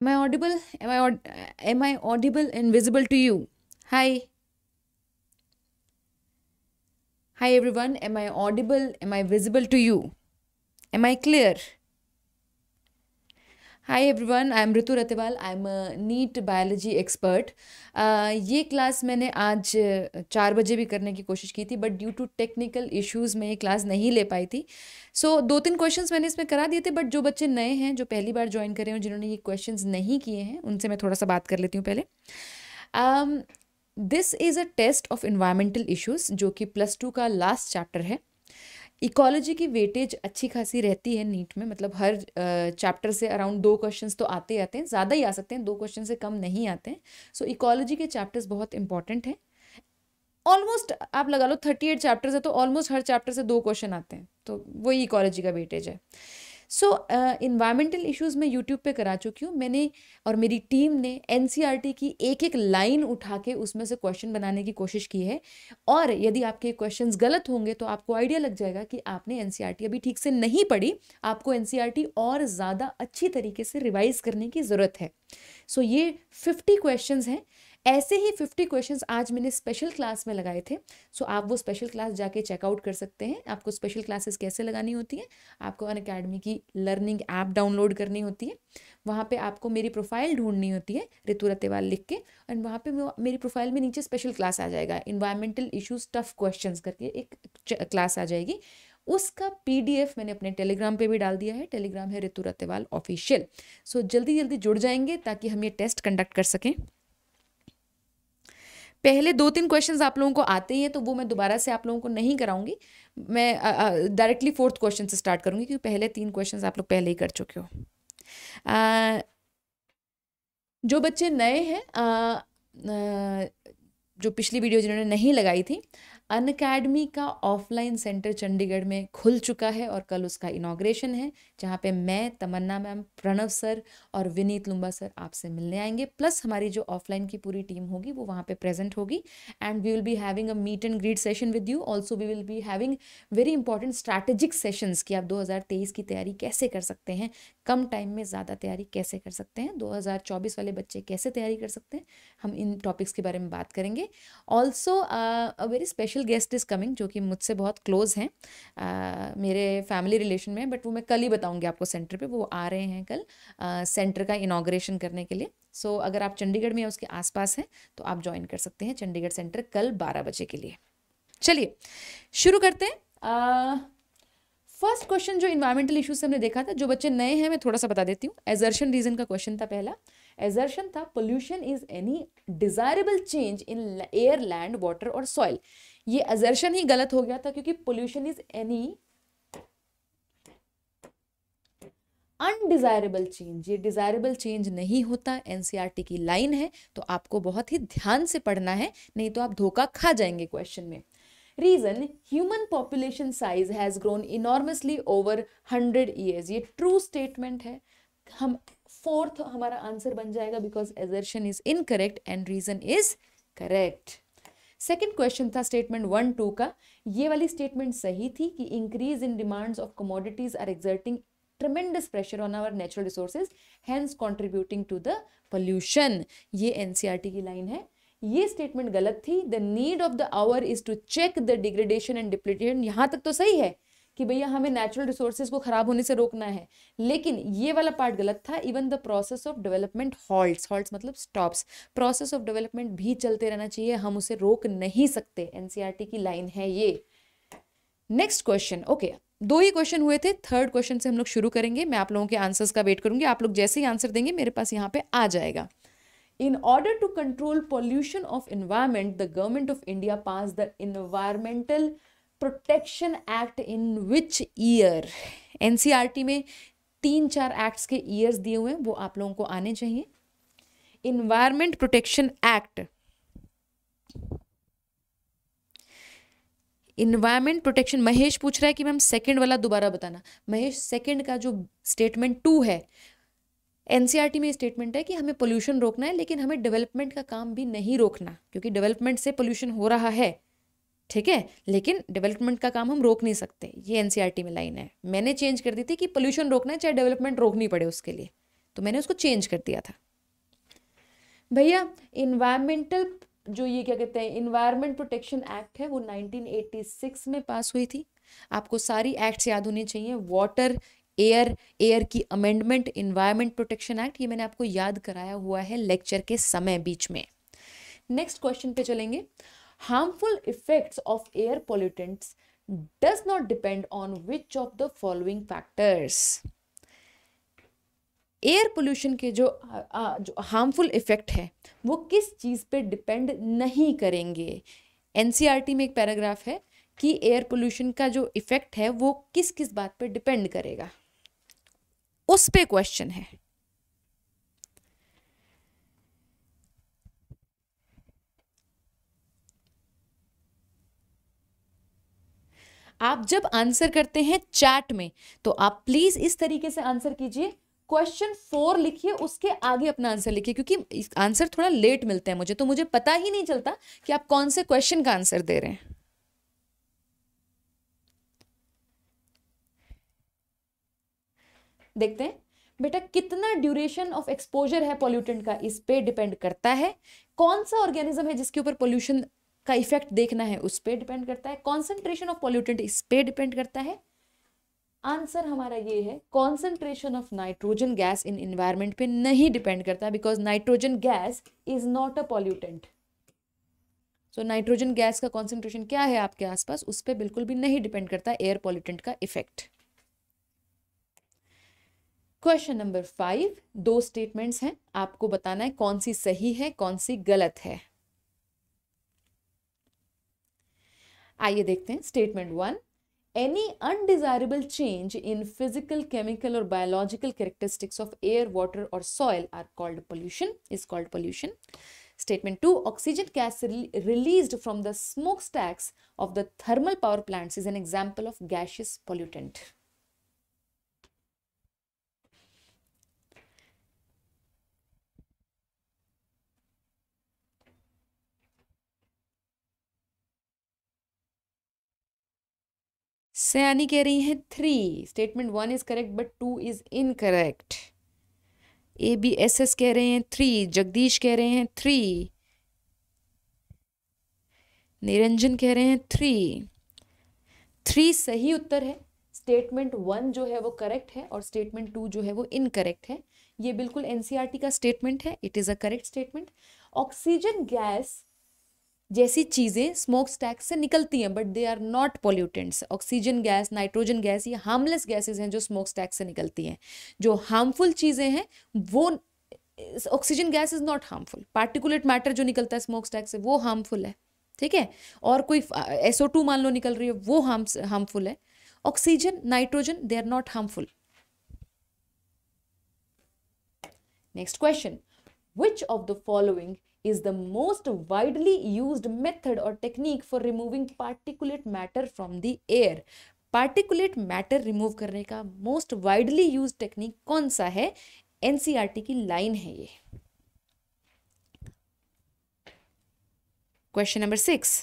am i audible am i uh, am i audible and visible to you hi hi everyone am i audible am i visible to you am i clear hi everyone I am Ritu Ratewal I am NEET biology expert ये class मैंने आज uh, चार बजे भी करने की कोशिश की थी but due to technical issues में ये क्लास नहीं ले पाई थी सो so, दो तीन क्वेश्चंस मैंने इसमें करा दिए थे बट जो बच्चे नए हैं जो पहली बार ज्वाइन करे हैं जिन्होंने ये क्वेश्चन नहीं किए हैं उनसे मैं थोड़ा सा बात कर लेती हूँ पहले this is a test of environmental issues जो कि प्लस टू का लास्ट चैप्टर है इकोलॉजी की वेटेज अच्छी खासी रहती है नीट में मतलब हर चैप्टर से अराउंड दो क्वेश्चंस तो आते ही आते हैं ज़्यादा ही आ सकते हैं दो क्वेश्चन से कम नहीं आते हैं सो so, इकोलॉजी के चैप्टर्स बहुत इंपॉर्टेंट हैं ऑलमोस्ट आप लगा लो थर्टी एट चैप्टर्स है तो ऑलमोस्ट हर चैप्टर से दो क्वेश्चन आते हैं तो वही इकोलॉजी का वेटेज है सो इन्वायरमेंटल इश्यूज़ मैं यूट्यूब पे करा चुकी हूँ मैंने और मेरी टीम ने एन e की एक एक लाइन उठा के उसमें से क्वेश्चन बनाने की कोशिश की है और यदि आपके क्वेश्चन गलत होंगे तो आपको आइडिया लग जाएगा कि आपने एन e अभी ठीक से नहीं पढ़ी आपको एन e और ज़्यादा अच्छी तरीके से रिवाइज़ करने की ज़रूरत है सो so, ये फिफ्टी क्वेश्चन हैं ऐसे ही फिफ्टी क्वेश्चन आज मैंने स्पेशल क्लास में लगाए थे सो आप वो स्पेशल क्लास जाके चेकआउट कर सकते हैं आपको स्पेशल क्लासेस कैसे लगानी होती हैं आपको अन अकेडमी की लर्निंग ऐप डाउनलोड करनी होती है वहाँ पे आपको मेरी प्रोफाइल ढूंढनी होती है रितु रतेवाल लिख के एंड वहाँ पे मेरी प्रोफाइल में नीचे स्पेशल क्लास आ जाएगा इन्वायरमेंटल इशूज टफ क्वेश्चन करके एक क्लास आ जाएगी उसका पीडीएफ मैंने अपने टेलीग्राम पे भी डाल दिया है टेलीग्राम है रितु रतेवाल ऑफिशियल सो जल्दी जल्दी जुड़ जाएंगे ताकि हम ये टेस्ट कंडक्ट कर सकें पहले दो तीन क्वेश्चन आप लोगों को आते ही हैं तो वो मैं दोबारा से आप लोगों को नहीं कराऊंगी मैं डायरेक्टली फोर्थ क्वेश्चन से स्टार्ट करूंगी क्योंकि पहले तीन क्वेश्चन आप लोग पहले ही कर चुके हो जो बच्चे नए हैं जो पिछली वीडियो जिन्होंने नहीं लगाई थी अन अकेडमी का ऑफलाइन सेंटर चंडीगढ़ में खुल चुका है और कल उसका इनाग्रेशन है जहाँ पे मैं तमन्ना मैम प्रणव सर और विनीत लुम्बा सर आपसे मिलने आएंगे प्लस हमारी जो ऑफलाइन की पूरी टीम होगी वो वहाँ पे प्रेजेंट होगी and we will be having a meet and greet session with you also we will be having very important strategic sessions कि आप 2023 की तैयारी कैसे कर सकते हैं कम टाइम में ज़्यादा तैयारी कैसे कर सकते हैं दो वाले बच्चे कैसे तैयारी कर सकते हैं हम इन टॉपिक्स के बारे में बात करेंगे also very special special guest is coming जो कि मुझसे बहुत क्लोज हैं मेरे फैमिली रिलेशन में बट वो मैं कल ही बताऊंगी आपको सेंटर पे वो आ रहे हैं कल आ, सेंटर का इनाग्रेशन करने के लिए सो so, अगर आप चंडीगढ़ में या उसके आसपास हैं तो आप ज्वाइन कर सकते हैं चंडीगढ़ सेंटर कल बारह बजे के लिए चलिए शुरू करते हैं फर्स्ट क्वेश्चन जो इन्वायरमेंटल इशूज हमने देखा था जो बच्चे नए हैं मैं थोड़ा सा बता देती हूँ एजर्शन रीजन का क्वेश्चन था पहला एजर्शन था pollution is any desirable change in air land water और सॉइल ये अजर्शन ही गलत हो गया था क्योंकि pollution is any undesirable change ये डिजायरेबल चेंज नहीं होता एनसीईआरटी e की लाइन है तो आपको बहुत ही ध्यान से पढ़ना है नहीं तो आप धोखा खा जाएंगे क्वेश्चन में reason human population size has grown enormously over hundred years ये ट्रू स्टेटमेंट है हम फोर्थ हमारा आंसर बन जाएगा because assertion is incorrect and reason is correct second question था स्टेटमेंट वन टू का ये वाली स्टेटमेंट सही थी कि increase in demands of commodities are exerting tremendous pressure on our natural resources hence contributing to the pollution ये N e की line है ये स्टेटमेंट गलत थी the need of the hour is to check the degradation and depletion यहाँ तक तो सही है कि भैया हमें नेचुरल रिसोर्सेज को ख़राब होने से रोकना है लेकिन ये वाला पार्ट गलत था even the process of development halt halt मतलब स्टॉप्स प्रोसेस ऑफ डेवलपमेंट भी चलते रहना चाहिए हम उसे रोक नहीं सकते एन e की लाइन है ये नेक्स्ट क्वेश्चन ओके दो ही क्वेश्चन हुए थे थर्ड क्वेश्चन से हम लोग शुरू करेंगे मैं आप लोगों के आंसर्स का वेट करूंगी आप लोग जैसे ही आंसर देंगे मेरे पास यहाँ पे आ जाएगा in order to control pollution of environment the government of India pass the environmental protection act in which year N e में तीन चार एक्ट्स के ईयर्स दिए हुए हैं वो आप लोगों को आने चाहिए environment protection act environment protection Mahesh पूछ रहा है कि मैम सेकंड वाला दोबारा बताना महेश सेकंड का जो स्टेटमेंट टू है एनसीईआरटी e में स्टेटमेंट है कि हमें पोल्यूशन रोकना है लेकिन हमें डेवलपमेंट का काम भी नहीं रोकना क्योंकि डेवलपमेंट से पोल्यूशन हो रहा है ठीक है लेकिन डेवलपमेंट का काम हम रोक नहीं सकते ये एन e में लाइन है मैंने चेंज कर दी थी कि पोल्यूशन रोकना है चाहे डेवलपमेंट रोकनी पड़े उसके लिए तो मैंने उसको चेंज कर दिया था भैया इन्वायरमेंटल जो ये क्या कहते हैं इन्वायरमेंट प्रोटेक्शन एक्ट है वो 1986 में पास हुई थी आपको सारी एक्ट्स याद होनी चाहिए वाटर एयर एयर की अमेंडमेंट इन्वायरमेंट प्रोटेक्शन एक्ट ये मैंने आपको याद कराया हुआ है लेक्चर के समय बीच में नेक्स्ट क्वेश्चन पे चलेंगे harmful effects of air pollutants does not depend on which of the following factors air pollution के जो जो हार्मफुल इफेक्ट है वो किस चीज़ पे डिपेंड नहीं करेंगे एन e में एक पैराग्राफ है कि एयर पोल्यूशन का जो इफेक्ट है वो किस किस बात पे डिपेंड करेगा उस पे क्वेश्चन है आप जब आंसर करते हैं चैट में तो आप प्लीज़ इस तरीके से आंसर कीजिए क्वेश्चन फोर लिखिए उसके आगे अपना आंसर लिखिए क्योंकि आंसर थोड़ा लेट मिलते हैं मुझे तो मुझे पता ही नहीं चलता कि आप कौन से क्वेश्चन का आंसर दे रहे हैं देखते हैं बेटा कितना ड्यूरेशन ऑफ एक्सपोजर है पोल्यूटेंट का इस पे डिपेंड करता है कौन सा ऑर्गेनिज्म है जिसके ऊपर पोल्यूशन का इफेक्ट देखना है उस पर डिपेंड करता है कॉन्सेंट्रेशन ऑफ पॉल्यूटेंट इस पर डिपेंड करता है आंसर हमारा ये है concentration of nitrogen gas in environment पे नहीं डिपेंड करता because nitrogen gas is not a pollutant so nitrogen gas का कॉन्सेंट्रेशन क्या है आपके आसपास उस पर बिल्कुल भी नहीं डिपेंड करता एयर पॉल्यूटेंट का इफेक्ट क्वेश्चन नंबर फाइव दो स्टेटमेंट्स हैं आपको बताना है कौन सी सही है कौन सी गलत है आइए देखते हैं statement one any undesirable change in physical chemical और biological characteristics of air water और soil are called pollution is called pollution statement two oxygen gas release from the smoke stacks of the thermal power plants is an example of gaseous pollutant Sayani कह रही है three statement one is correct but two is incorrect A B S S कह रहे हैं three Jagdish कह रहे हैं three Niranjan कह रहे हैं थ्री थ्री सही उत्तर है स्टेटमेंट वन जो है वो करेक्ट है और स्टेटमेंट टू जो है वो इनकरेक्ट है ये बिल्कुल एनसीआरटी e का स्टेटमेंट है it is a correct statement oxygen gas जैसी चीज़ें स्मोक स्टैक से निकलती हैं but they are not pollutants oxygen gas nitrogen gas ये हार्मलेस गैसेज हैं जो स्मोक स्टैक से निकलती हैं जो हार्मफुल चीज़ें हैं वो oxygen gas is not harmful particulate matter जो निकलता है स्मोक स्टैक से वो हार्मफुल है ठीक है और कोई एसओ टू मान लो निकल रही है वो हार्म हार्मफुल है oxygen nitrogen they are not harmful next question which of the following is the most widely used method or technique for removing particulate matter from the air particulate matter remove करने का most widely use technique कौन सा है NCERT की line है ये question number six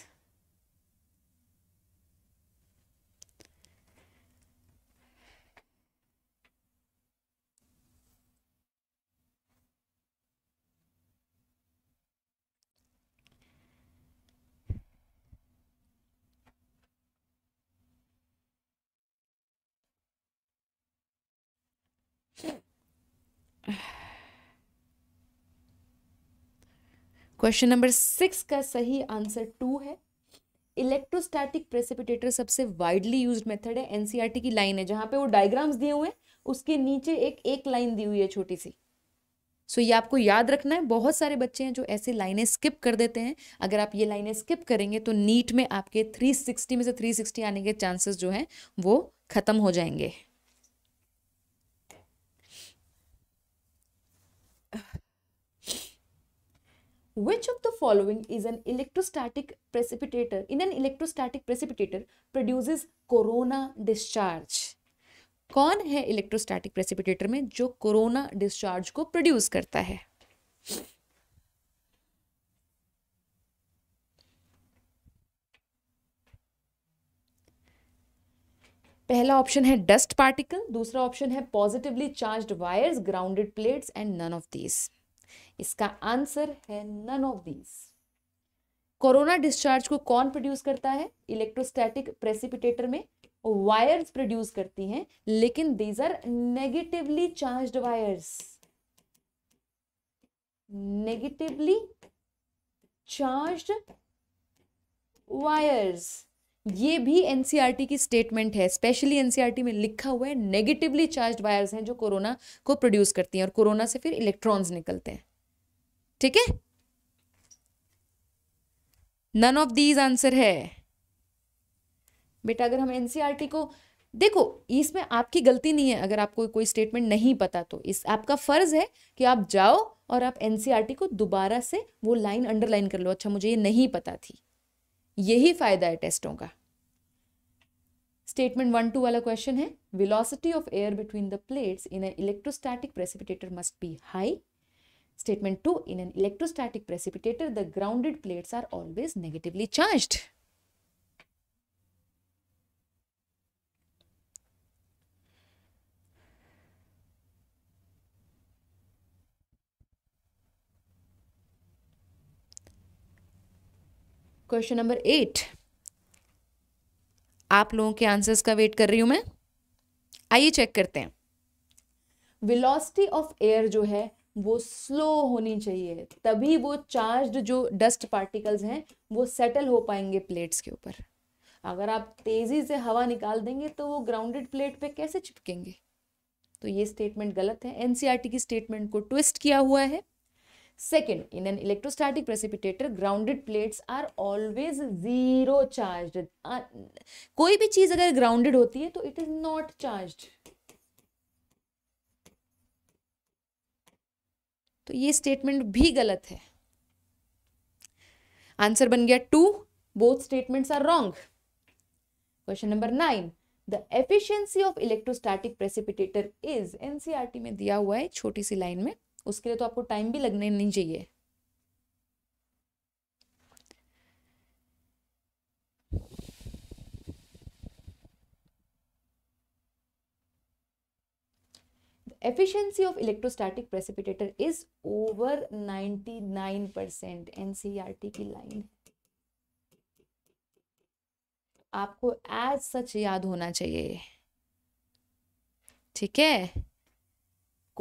question number six का सही आंसर टू है इलेक्ट्रोस्टैटिक प्रेसिपिटेटर सबसे वाइडली यूज मेथड है एनसीईआरटी e की लाइन है जहां पे वो डायग्राम्स दिए हुए हैं उसके नीचे एक एक लाइन दी हुई है छोटी सी सो so, ये आपको याद रखना है बहुत सारे बच्चे हैं जो ऐसे लाइनें स्किप कर देते हैं अगर आप ये लाइनें स्किप करेंगे तो नीट में आपके 360 में से 360 आने के चांसेस जो हैं वो ख़त्म हो जाएंगे Which of the following is an electrostatic precipitator? In an electrostatic precipitator produces corona discharge. कौन है इलेक्ट्रोस्टैटिक प्रेसिपिटेटर में जो कोरोना डिस्चार्ज को प्रोड्यूस करता है पहला ऑप्शन है डस्ट पार्टिकल दूसरा ऑप्शन है positively charged wires grounded plates and none of these इसका आंसर है none of these corona discharge को कौन प्रोड्यूस करता है इलेक्ट्रोस्टैटिक प्रेसिपिटेटर में वायर्स प्रोड्यूस करती हैं लेकिन these are negatively charged wires negatively charged wires ये भी एनसीईआरटी e की स्टेटमेंट है स्पेशली एनसीईआरटी e में लिखा हुआ है नेगेटिवली चार्ज्ड वायर्स हैं जो कोरोना को प्रोड्यूस करती हैं और कोरोना से फिर इलेक्ट्रॉन्स निकलते हैं ठीक है नन ऑफ दीज आंसर है बेटा अगर हम एनसीईआरटी e को देखो इसमें आपकी गलती नहीं है अगर आपको कोई स्टेटमेंट नहीं पता तो इस आपका फर्ज है कि आप जाओ और आप एनसीईआरटी e को दोबारा से वो लाइन अंडरलाइन कर लो अच्छा मुझे ये नहीं पता थी यही फायदा है टेस्टों का स्टेटमेंट वन टू वाला क्वेश्चन है velocity of air between the plates in a electrostatic precipitator must be high Statement 2. In an electrostatic precipitator, the grounded plates are always negatively charged. Question number eight आप लोगों के answers का wait कर रही हूं मैं आइए चेक करते हैं वेलोसिटी ऑफ एयर जो है वो स्लो होनी चाहिए तभी वो चार्ज्ड जो डस्ट पार्टिकल्स हैं वो सेटल हो पाएंगे प्लेट्स के ऊपर अगर आप तेज़ी से हवा निकाल देंगे तो वो ग्राउंडेड प्लेट पे कैसे चिपकेंगे तो ये स्टेटमेंट गलत है एनसीईआरटी e की स्टेटमेंट को ट्विस्ट किया हुआ है second in an electrostatic precipitator grounded plates are always zero charge कोई भी चीज़ अगर ग्राउंडेड होती है तो इट इज़ नॉट चार्ज तो ये स्टेटमेंट भी गलत है आंसर बन गया two both statements are wrong question number nine the efficiency of electrostatic precipitator is NCERT में दिया हुआ है छोटी सी लाइन में उसके लिए तो आपको टाइम भी लगने नहीं चाहिए efficiency of electrostatic precipitator is over 99 percent NCERT की लाइन आपको एज सच याद होना चाहिए ठीक है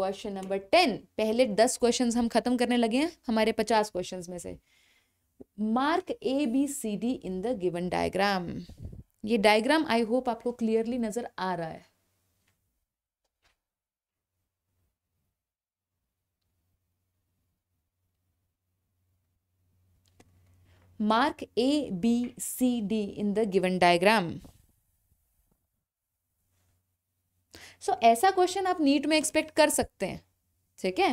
क्वेश्चन नंबर टेन पहले दस क्वेश्चन हम खत्म करने लगे हैं हमारे पचास क्वेश्चन में से mark A B C D in the given diagram ये डायग्राम आई होप आपको क्लियरली नजर आ रहा है Mark A, B, C, D in the given diagram. so, ऐसा क्वेश्चन आप नीट में एक्सपेक्ट कर सकते हैं ठीक है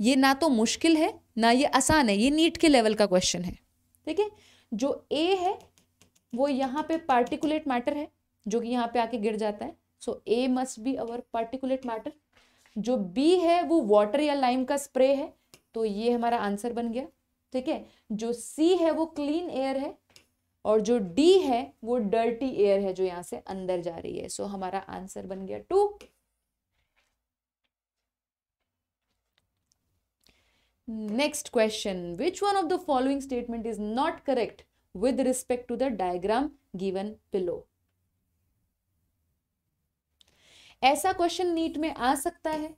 ये ना तो मुश्किल है ना ये आसान है ये नीट के लेवल का क्वेश्चन है ठीक है जो ए है वो यहाँ पे पार्टिकुलेट मैटर है जो कि यहाँ पे आके गिर जाता है so A must be our particulate matter जो बी है वो वाटर या लाइम का स्प्रे है तो ये हमारा आंसर बन गया ठीक है जो सी है वो क्लीन एयर है और जो डी है वो डर्टी एयर है जो यहां से अंदर जा रही है सो so, हमारा आंसर बन गया two next question which one of the following statement is not correct with respect to the diagram given below ऐसा क्वेश्चन नीट में आ सकता है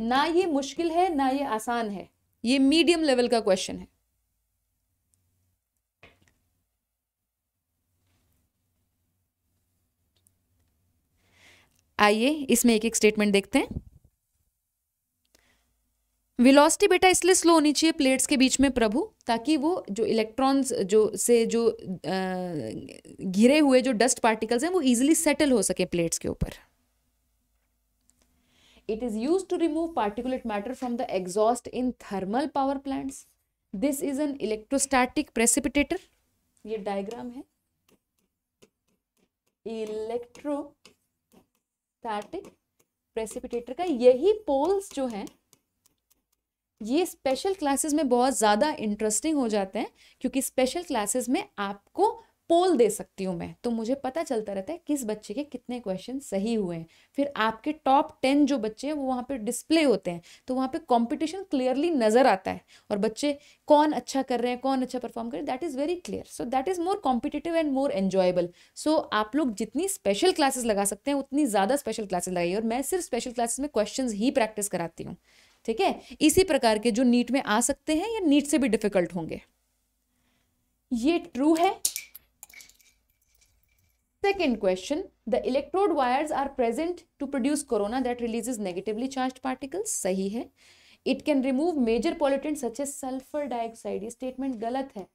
ना ये मुश्किल है ना ये आसान है ये मीडियम लेवल का क्वेश्चन है आइए इसमें एक एक स्टेटमेंट देखते हैं वेलोसिटी बेटा इसलिए स्लो होनी चाहिए प्लेट्स के बीच में प्रभु ताकि वो जो इलेक्ट्रॉन्स जो से जो घिरे हुए जो डस्ट पार्टिकल्स हैं वो इजीली सेटल हो सके प्लेट्स के ऊपर it is use to remove particulate matter from the exhaust in thermal power plants this is an electrostatic precipitator ये डायग्राम है इलेक्ट्रो स्टैटिक प्रेसिपिटेटर का यही पोल्स जो है ये स्पेशल क्लासेस में बहुत ज्यादा इंटरेस्टिंग हो जाते हैं क्योंकि स्पेशल क्लासेस में आपको पोल दे सकती हूँ मैं तो मुझे पता चलता रहता है किस बच्चे के कितने क्वेश्चन सही हुए हैं फिर आपके टॉप टेन जो बच्चे हैं वो वहाँ पे डिस्प्ले होते हैं तो वहाँ पे कंपटीशन क्लियरली नज़र आता है और बच्चे कौन अच्छा कर रहे हैं कौन अच्छा परफॉर्म कर रहे हैं that is very clear so that is more competitive and more enjoyable so आप लोग जितनी स्पेशल क्लासेस लगा सकते हैं उतनी ज़्यादा स्पेशल क्लासेस लगाइए और मैं सिर्फ स्पेशल क्लासेस में क्वेश्चन ही प्रैक्टिस कराती हूँ ठीक है इसी प्रकार के जो नीट में आ सकते हैं या नीट से भी डिफिकल्ट होंगे ये ट्रू है Second question, the electrode wires are present to produce corona that releases negatively charged particles. सही है. It can remove major pollutants such as sulfur dioxide. ये statement गलत है.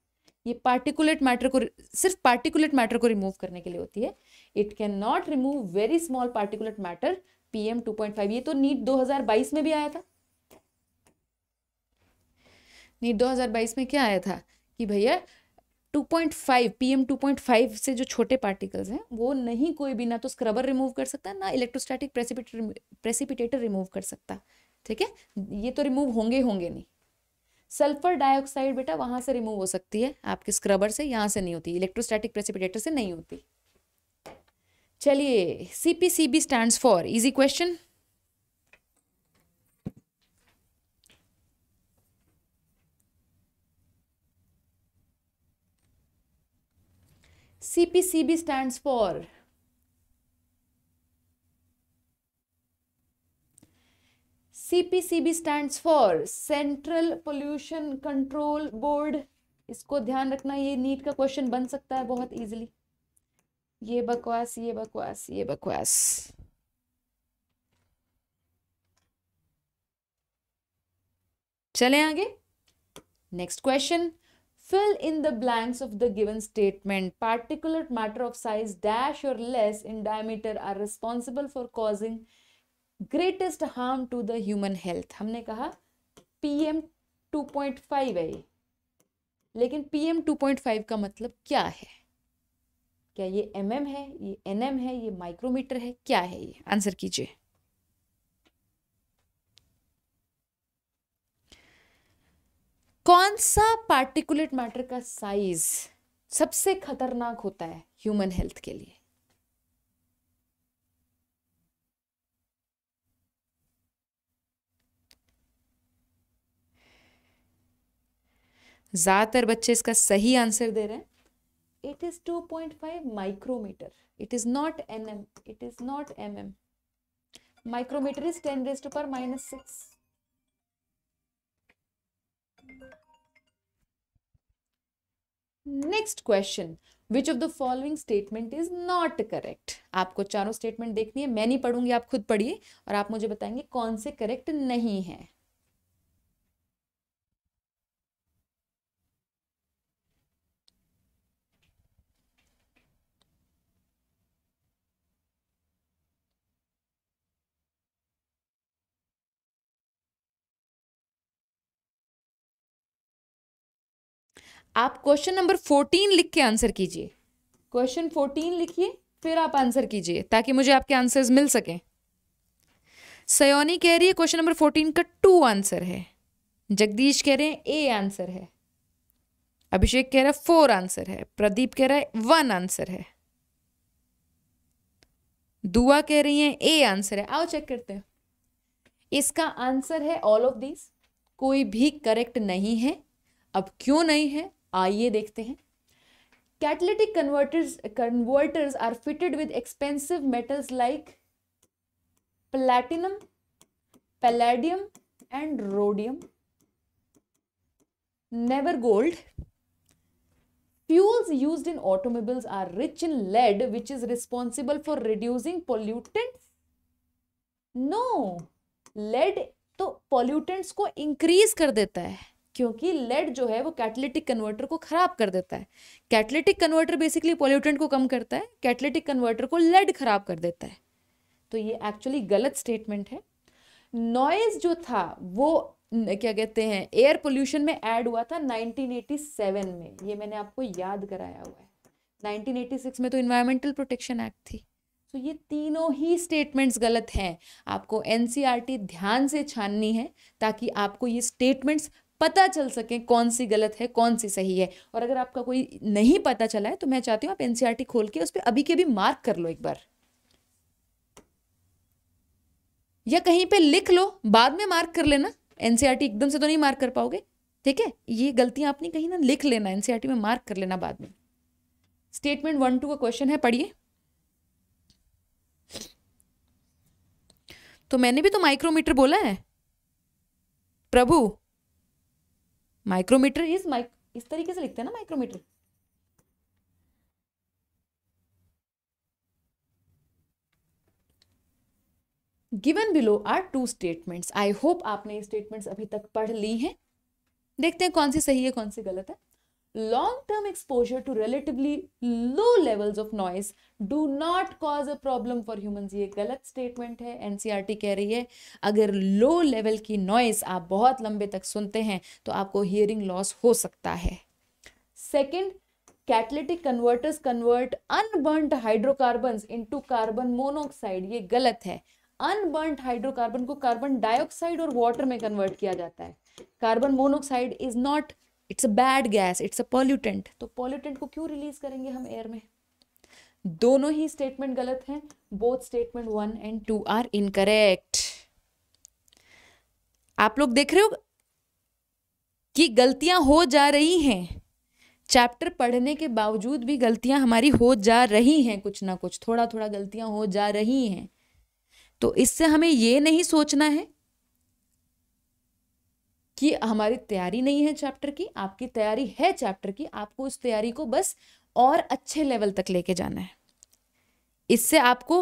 ये पार्टिकुलेट मैटर को सिर्फ पार्टिकुलेट मैटर को रिमूव करने के लिए होती है it can not remove very small particulate matter PM 2.5 ये तो नीट 2022 में भी आया था नीट 2022 में क्या आया था कि भैया 2.5 पीएम 2.5 से जो छोटे पार्टिकल्स हैं वो नहीं कोई भी ना तो स्क्रबर रिमूव कर सकता ना इलेक्ट्रोस्टैटिक प्रेसिपिटेटर प्रेसिपिटेटर रिमूव कर सकता ठीक है ये तो रिमूव होंगे होंगे नहीं सल्फर डाइऑक्साइड बेटा वहां से रिमूव हो सकती है आपके स्क्रबर से यहां से नहीं होती इलेक्ट्रोस्टैटिक प्रेसिपिटेटर से नहीं होती चलिए CPCB stand for easy question CPCB stands for CPCB stands for Central Pollution Control Board इसको ध्यान रखना ये नीट का क्वेश्चन बन सकता है बहुत इजीली ये बकवास ये बकवास ये बकवास चले आगे next question fill in the blanks of the given statement particulate matter of size dash or less in diameter are responsible for causing greatest harm to the human health हमने कहा पीएम 2.5 है लेकिन पीएम 2.5 का मतलब क्या है क्या ये एमएम mm है ये एनएम है ये माइक्रोमीटर है क्या है ये आंसर कीजिए कौन सा पार्टिकुलेट मैटर का साइज सबसे खतरनाक होता है ह्यूमन हेल्थ के लिए ज्यादातर बच्चे इसका सही आंसर दे रहे हैं it is two point five micrometer it is not M it is not M M micrometer is ten raised पर minus six next question which of the following statement is not correct आपको चारों statement देखनी है मैं नहीं पढ़ूंगी आप खुद पढ़िए और आप मुझे बताएंगे कौन से करेक्ट नहीं है आप क्वेश्चन नंबर फोर्टीन लिख के आंसर कीजिए क्वेश्चन फोर्टीन लिखिए फिर आप आंसर कीजिए ताकि मुझे आपके आंसर्स मिल सकें सयोनी कह रही है क्वेश्चन नंबर फोर्टीन का टू आंसर है जगदीश कह रहे हैं ए आंसर है अभिषेक कह रहा है फोर आंसर है प्रदीप कह रहा है वन आंसर है दुआ कह रही है ए आंसर है आओ चेक करते हैं इसका आंसर है ऑल ऑफ दिस कोई भी करेक्ट नहीं है अब क्यों नहीं है आइए देखते हैं catalytic converters converters are fitted with expensive metals like platinum palladium and rhodium never gold fuels used in automobiles are rich in lead which is responsible for reducing pollutants no lead तो pollutants को increase कर देता है क्योंकि lead जो है वो catalytic converter को ख़राब कर देता है कैटलिटिक कन्वर्टर बेसिकली पोल्यूटेंट को कम करता है कैटलिटिक कन्वर्टर को लेड ख़राब कर देता है तो ये एक्चुअली गलत स्टेटमेंट है नॉइज़ जो था वो क्या कहते हैं एयर पोल्यूशन में ऐड हुआ था 1987 में ये मैंने आपको याद कराया हुआ है 1986 में तो इन्वायरमेंटल प्रोटेक्शन एक्ट थी तो ये तीनों ही स्टेटमेंट्स गलत हैं आपको एन e ध्यान से छाननी है ताकि आपको ये स्टेटमेंट्स पता चल सके कौन सी गलत है कौन सी सही है और अगर आपका कोई नहीं पता चला है तो मैं चाहती हूँ आप एनसीआर खोल के उस पर अभी के भी मार्क कर लो एक बार या कहीं पे लिख लो बाद में मार्क कर लेना एनसीआर एकदम से तो नहीं मार्क कर पाओगे ठीक है ये गलतियां आपने कहीं ना लिख लेना एनसीआरटी में मार्क कर लेना बाद में स्टेटमेंट वन टू का क्वेश्चन है पढ़िए तो मैंने भी तो माइक्रोमीटर बोला है प्रभु माइक्रोमीटर इज माइक इस तरीके से लिखते हैं ना micrometer given below are two statements I hope आपने ये स्टेटमेंट्स अभी तक पढ़ ली हैं देखते हैं कौन सी सही है कौन सी गलत है long-term exposure to relatively low levels of noise do not cause a problem for humans ये गलत statement है NCRT e कह रही है अगर low level की noise आप बहुत लंबे तक सुनते हैं तो आपको hearing loss हो सकता है second catalytic converters convert unburned hydrocarbon into carbon monoxide ये गलत है अनबर्नड हाइड्रोकार्बन को कार्बन डाइऑक्साइड और वाटर में कन्वर्ट किया जाता है carbon monoxide is not it's a bad gas it's a pollutant तो पॉल्यूटेंट को क्यों रिलीज करेंगे हम एयर में दोनों ही स्टेटमेंट गलत हैं both statement one and two are incorrect आप लोग देख रहे हो कि गलतियां हो जा रही हैं चैप्टर पढ़ने के बावजूद भी गलतियां हमारी हो जा रही हैं कुछ ना कुछ थोड़ा थोड़ा गलतियां हो जा रही हैं तो इससे हमें ये नहीं सोचना है कि हमारी तैयारी नहीं है चैप्टर की आपकी तैयारी है चैप्टर की आपको उस तैयारी को बस और अच्छे लेवल तक लेके जाना है इससे आपको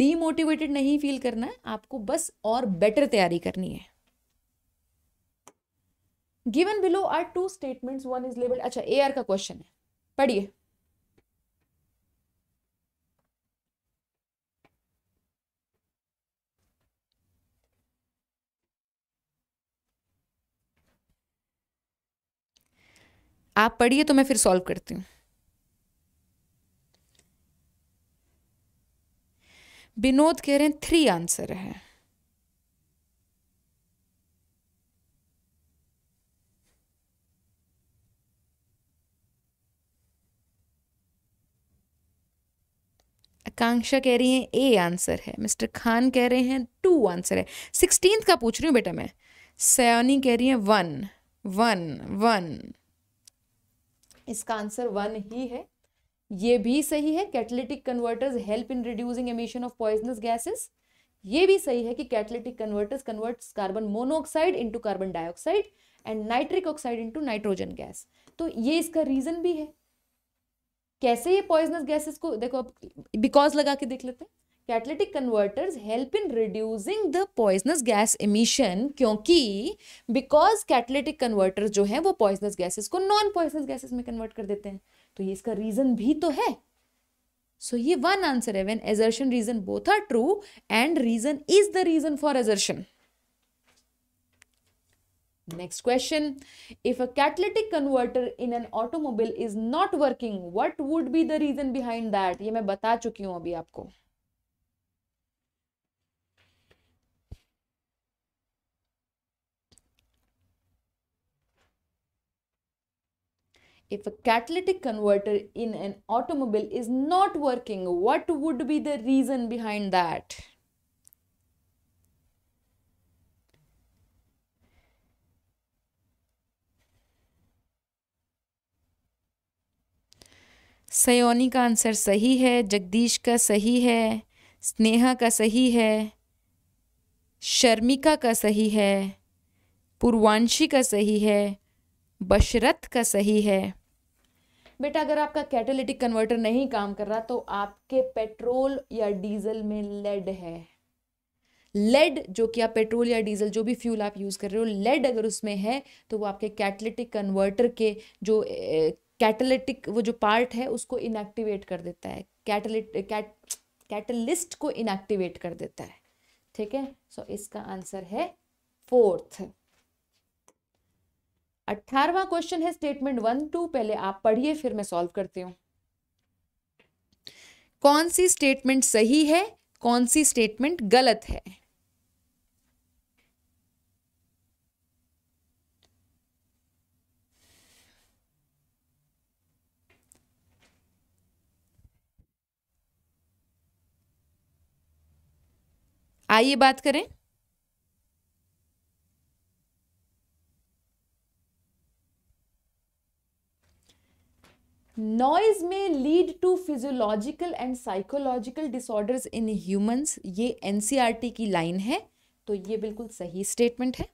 डीमोटिवेटेड नहीं फील करना है आपको बस और बेटर तैयारी करनी है given below are two statements one is labelled अच्छा ए आर का क्वेश्चन है पढ़िए आप पढ़िए तो मैं फिर सॉल्व करती हूँ विनोद कह रहे हैं थ्री आंसर है आकांक्षा कह रही हैं ए आंसर है मिस्टर खान कह रहे हैं टू आंसर है सिक्सटीन का पूछ रही हूँ बेटा मैं सयानी कह रही हैं वन वन वन इसका आंसर वन ही है ये भी सही है catalytic converters help in reducing emission of poisonous gases ये भी सही है कि catalytic converters converts carbon monoxide into carbon dioxide and nitric oxide into nitrogen gas तो ये इसका रीजन भी है कैसे ये पॉइजनस गैसेस को देखो अब बिकॉज लगा के देख लेते हैं catalytic converters help in reducing the poisonous gas emission क्योंकि बिकॉज कैटलिटिक कन्वर्टर्स जो है वो पॉइजनस गैसेस को नॉन पॉइजनस गैसेस में कन्वर्ट कर देते हैं तो ये इसका रीज़न भी तो है सो so, ये वन आंसर है when assertion reason both are true and reason is the reason for assertion next question if a catalytic converter in an automobile is not working what would be the reason behind that ये मैं बता चुकी हूं अभी आपको if a catalytic converter in an automobile is not working, what would be the reason behind that? Sayoni का answer सही है जगदीश का सही है स्नेहा का सही है शर्मिका का सही है पूर्वांशी का सही है बशरत का सही है बेटा अगर आपका कैटेलिटिक कन्वर्टर नहीं काम कर रहा तो आपके पेट्रोल या डीजल में लेड है लेड जो कि आप पेट्रोल या डीजल जो भी फ्यूल आप यूज़ कर रहे हो लेड अगर उसमें है तो वो आपके कैटलिटिक कन्वर्टर के जो कैटलिटिक वो जो पार्ट है उसको इनएक्टिवेट कर देता है कैटलिस्ट को इनएक्टिवेट कर देता है ठीक है सो इसका आंसर है फोर्थ अट्ठारवा क्वेश्चन है स्टेटमेंट वन टू पहले आप पढ़िए फिर मैं सॉल्व करती हूँ कौन सी स्टेटमेंट सही है कौन सी स्टेटमेंट गलत है आइए बात करें noise may lead to physiological and psychological disorders in humans ये एनसीईआरटी e की लाइन है तो ये बिल्कुल सही स्टेटमेंट है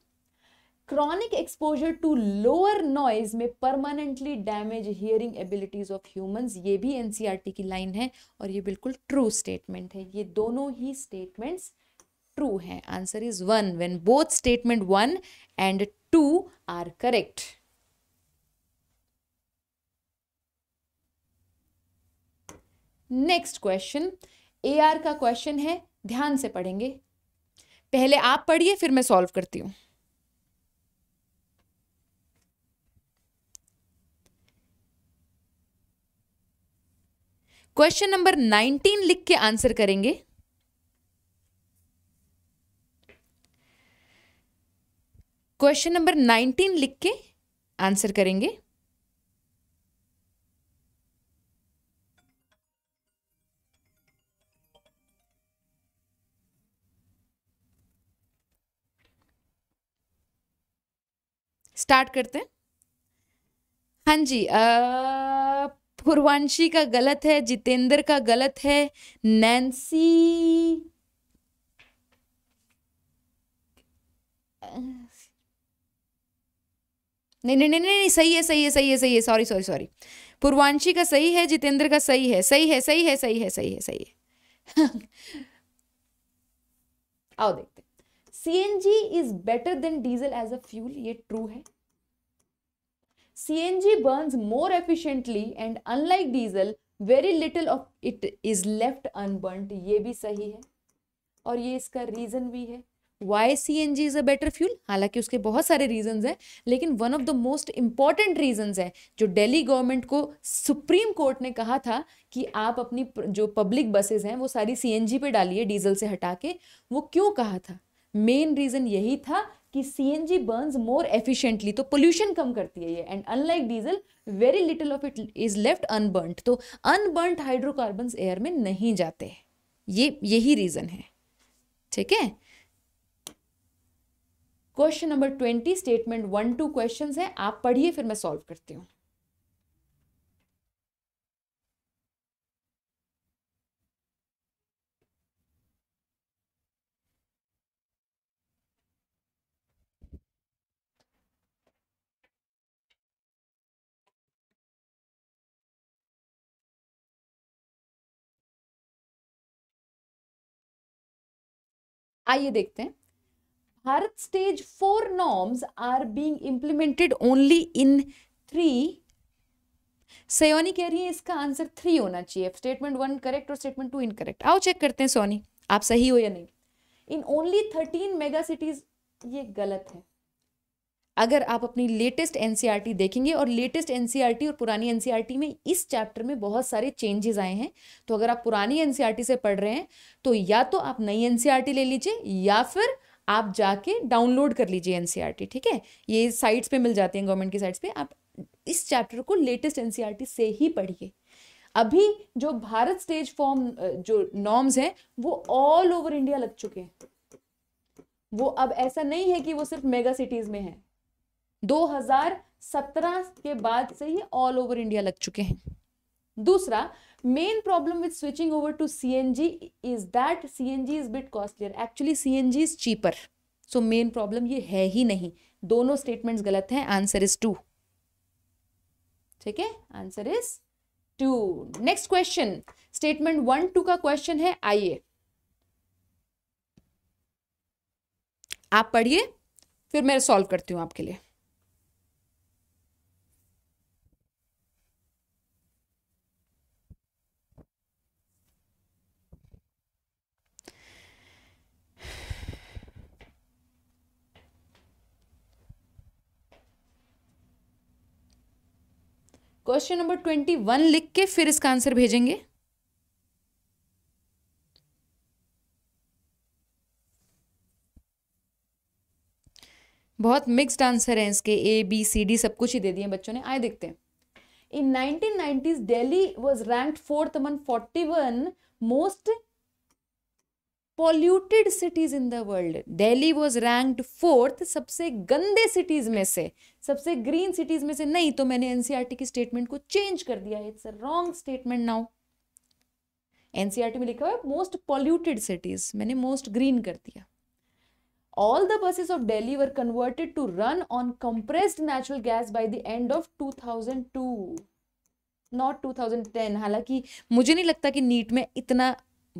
chronic exposure to lower noise may permanently damage hearing abilities of humans ये भी एनसीईआरटी e की लाइन है और ये बिल्कुल ट्रू स्टेटमेंट है ये दोनों ही स्टेटमेंट्स ट्रू हैं answer is one when both statement one and two are correct next question A R का क्वेश्चन है ध्यान से पढ़ेंगे पहले आप पढ़िए फिर मैं सॉल्व करती हूँ क्वेश्चन नंबर नाइनटीन लिख के आंसर करेंगे क्वेश्चन नंबर नाइनटीन लिख के आंसर करेंगे स्टार्ट करते हैं हाँ जी पूर्वांशी का गलत है जितेंद्र का गलत है नैन्सी नहीं नहीं नहीं नहीं सही है सही है सही है सही है सॉरी सॉरी सॉरी पूर्वांशी का सही है जितेंद्र का सही है सही है सही है सही है सही है सही है आओ देखते C N G is better than diesel as a fuel ये ट्रू है CNG burns more efficiently and unlike diesel, very little of it is left unburnt. ये भी सही है और ये इसका रीज़न भी है why C N G is a better fuel हालांकि उसके बहुत सारे रीजंस हैं लेकिन one of the most important reasons है जो डेली गवर्नमेंट को सुप्रीम कोर्ट ने कहा था कि आप अपनी जो पब्लिक बसेज हैं वो सारी सी एन जी पे डालिए डीजल से हटा के वो क्यों कहा था मेन रीज़न यही था कि C N G burn more efficiently तो पोल्यूशन कम करती है ये and unlike diesel very little of it is left unburnt तो अनबर्न हाइड्रोकार्बन एयर में नहीं जाते ये यही रीज़न है ठीक है question number twenty statement one two question है आप पढ़िए फिर मैं सॉल्व करती हूँ आइए देखते हैं Bharat stage four norms are being implemented only in three Sayoni कह रही है इसका आंसर थ्री होना चाहिए स्टेटमेंट वन करेक्ट और स्टेटमेंट टू इनकरेक्ट आओ चेक करते हैं सोनी आप सही हो या नहीं in only thirteen mega cities ये गलत है अगर आप अपनी लेटेस्ट एन e देखेंगे और लेटेस्ट एन e और पुरानी एन e में इस चैप्टर में बहुत सारे चेंजेस आए हैं तो अगर आप पुरानी एन से पढ़ रहे हैं तो या तो आप नई एन ले लीजिए या फिर आप जाके डाउनलोड कर लीजिए एन ठीक है ये साइट्स पे मिल जाती हैं गवर्नमेंट की साइट्स पे आप इस चैप्टर को लेटेस्ट एन से ही पढ़िए अभी जो भारत स्टेज फॉर्म जो नॉर्म्स हैं वो ऑल ओवर इंडिया लग चुके हैं वो अब ऐसा नहीं है कि वो सिर्फ मेगा सिटीज़ में है 2017 के बाद से ये ऑल ओवर इंडिया लग चुके हैं दूसरा main problem with switching over to C N G is that C N G is bit costlier actually C N G is cheaper so main problem ये है ही नहीं दोनों स्टेटमेंट्स गलत हैं आंसर इज टू ठीक है answer is two next question statement one two का question है आइए आप पढ़िए फिर मैं सॉल्व करती हूँ आपके लिए क्वेश्चन नंबर ट्वेंटी वन लिख के फिर इसका आंसर भेजेंगे बहुत मिक्स्ड आंसर हैं इसके ए बी सी डी सब कुछ ही दे दिए बच्चों ने आए देखते हैं in 1990s Delhi was ranked fourth among 41 most polluted cities in the world Delhi was ranked fourth सबसे गंदे सिटीज में से सबसे ग्रीन सिटीज में से नहीं तो मैंने एनसीईआरटी e की स्टेटमेंट को चेंज कर दिया है it's a wrong statement now NCERT में लिखा हुआ है मोस्ट पॉल्यूटेड सिटीज मैंने मोस्ट ग्रीन कर दिया all the buses of delhi were converted to run on compressed natural gas by the end of 2002 not 2010 हालांकि मुझे नहीं लगता कि नीट में इतना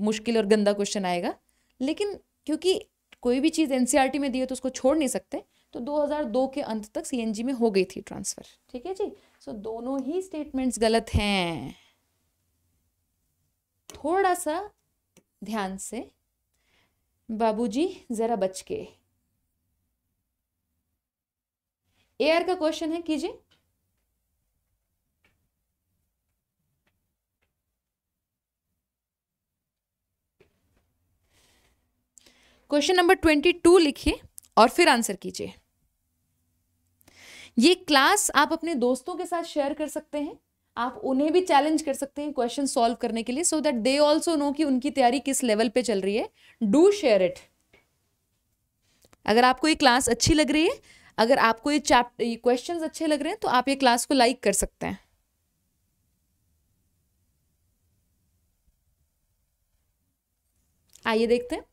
मुश्किल और गंदा क्वेश्चन आएगा लेकिन क्योंकि कोई भी चीज़ एन e में दी है तो उसको छोड़ नहीं सकते तो 2002 के अंत तक सीएनजी में हो गई थी ट्रांसफ़र ठीक है जी सो so, दोनों ही स्टेटमेंट्स गलत हैं थोड़ा सा ध्यान से बाबूजी ज़रा बच के एआर का क्वेश्चन है कीजिए क्वेश्चन नंबर ट्वेंटी टू लिखिए और फिर आंसर कीजिए ये क्लास आप अपने दोस्तों के साथ शेयर कर सकते हैं आप उन्हें भी चैलेंज कर सकते हैं क्वेश्चन सॉल्व करने के लिए so that they also know कि उनकी तैयारी किस लेवल पे चल रही है डू शेयर इट अगर आपको ये क्लास अच्छी लग रही है अगर आपको ये चैप्टर ये क्वेश्चंस अच्छे लग रहे हैं तो आप ये क्लास को लाइक कर सकते हैं आइए देखते हैं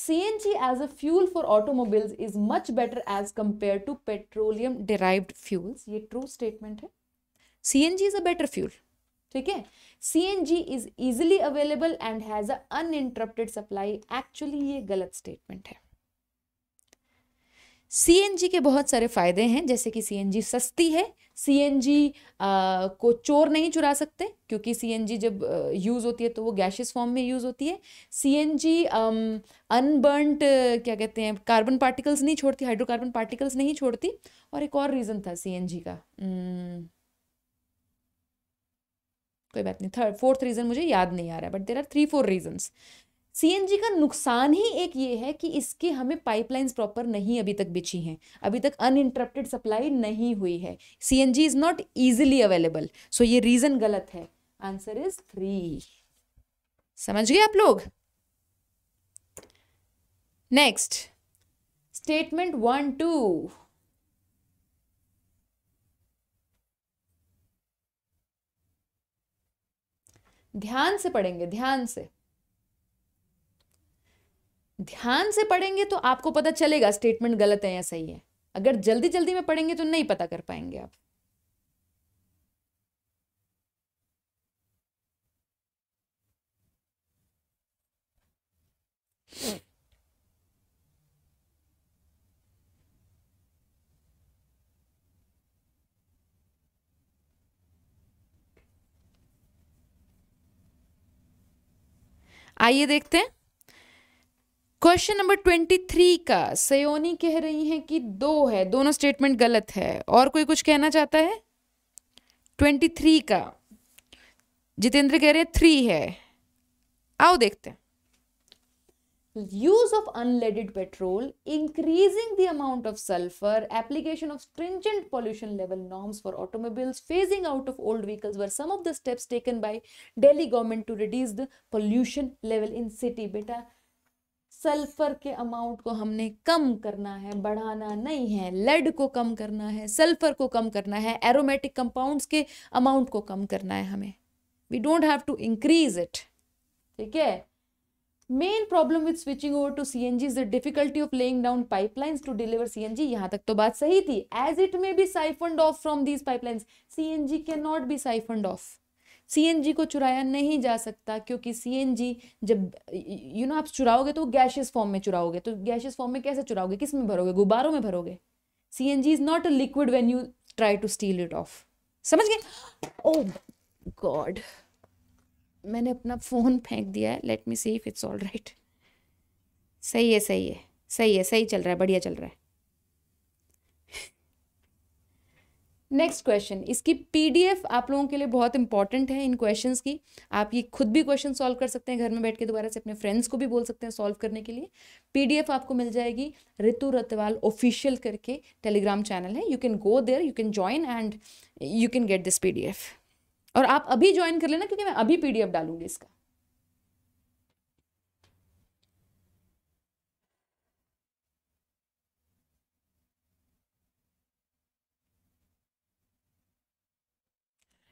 CNG as a fuel for automobiles is much better as compared to petroleum derived fuels ये true statement है CNG is a better fuel ठीक है CNG is easily available and has a uninterrupted supply actually ये गलत statement है CNG के बहुत सारे फायदे हैं जैसे कि CNG सस्ती है सीएनजी को चोर नहीं चुरा सकते क्योंकि सीएनजी जब यूज़ होती है तो वो गैशेस फॉर्म में यूज़ होती है सीएनजी अनबर्नड क्या कहते हैं कार्बन पार्टिकल्स नहीं छोड़ती हाइड्रोकार्बन पार्टिकल्स नहीं छोड़ती और एक और रीज़न था सीएनजी का हम्म। कोई बात नहीं थर्ड फोर्थ रीज़न मुझे याद नहीं आ रहा है but there are three four reasons CNG का नुकसान ही एक ये है कि इसके हमें पाइपलाइंस प्रॉपर नहीं अभी तक बिछी हैं अभी तक अनइंटरप्टेड सप्लाई नहीं हुई है CNG is not easily available so ये रीजन गलत है आंसर इज थ्री समझ गए आप लोग नेक्स्ट स्टेटमेंट वन टू ध्यान से पढ़ेंगे ध्यान से ध्यान से पढ़ेंगे तो आपको पता चलेगा स्टेटमेंट गलत है या सही है अगर जल्दी जल्दी में पढ़ेंगे तो नहीं पता कर पाएंगे आप आइए देखते हैं क्वेश्चन नंबर ट्वेंटी थ्री का सयोनी कह रही है कि दो है दोनों स्टेटमेंट गलत है और कोई कुछ कहना चाहता है ट्वेंटी थ्री का जितेंद्र कह रहे हैं थ्री है आओ देखते हैं use of unleaded petrol increasing the amount of sulphur application of stringent pollution level norms for automobiles phasing out of old vehicles were some of the steps taken by Delhi government to reduce the pollution level in city बेटा sulphur के amount को हमने कम करना है बढ़ाना नहीं है lead को कम करना है सल्फर को कम करना है एरोमेटिक कंपाउंड्स के अमाउंट को कम करना है हमें we don't have to increase it ठीक है main problem with switching over to C N G is the difficulty of laying down pipelines to deliver C N G यहाँ तक तो बात सही थी as it may be siphoned off from these pipelines C N G can not be siphoned off CNG को चुराया नहीं जा सकता क्योंकि सीएनजी जब यू नो आप चुराओगे तो गैशियस फॉर्म में चुराओगे तो गैशियस फॉर्म में कैसे चुराओगे किस में भरोगे गुब्बारों में भरोगे C N G is not a liquid when you try to steal it off समझ गए ओ oh गॉड मैंने अपना फ़ोन फेंक दिया है let me see if it's all right सही है सही है सही है सही चल रहा है बढ़िया चल रहा है नेक्स्ट क्वेश्चन इसकी पीडीएफ आप लोगों के लिए बहुत इंपॉर्टेंट है इन क्वेश्चंस की आप ये खुद भी क्वेश्चन सॉल्व कर सकते हैं घर में बैठ के दोबारा से अपने फ्रेंड्स को भी बोल सकते हैं सॉल्व करने के लिए पीडीएफ आपको मिल जाएगी रितु रतवाल ऑफिशियल करके टेलीग्राम चैनल है you can go there you can join and you can get this P और आप अभी ज्वाइन कर लेना क्योंकि मैं अभी पी डालूंगी इसका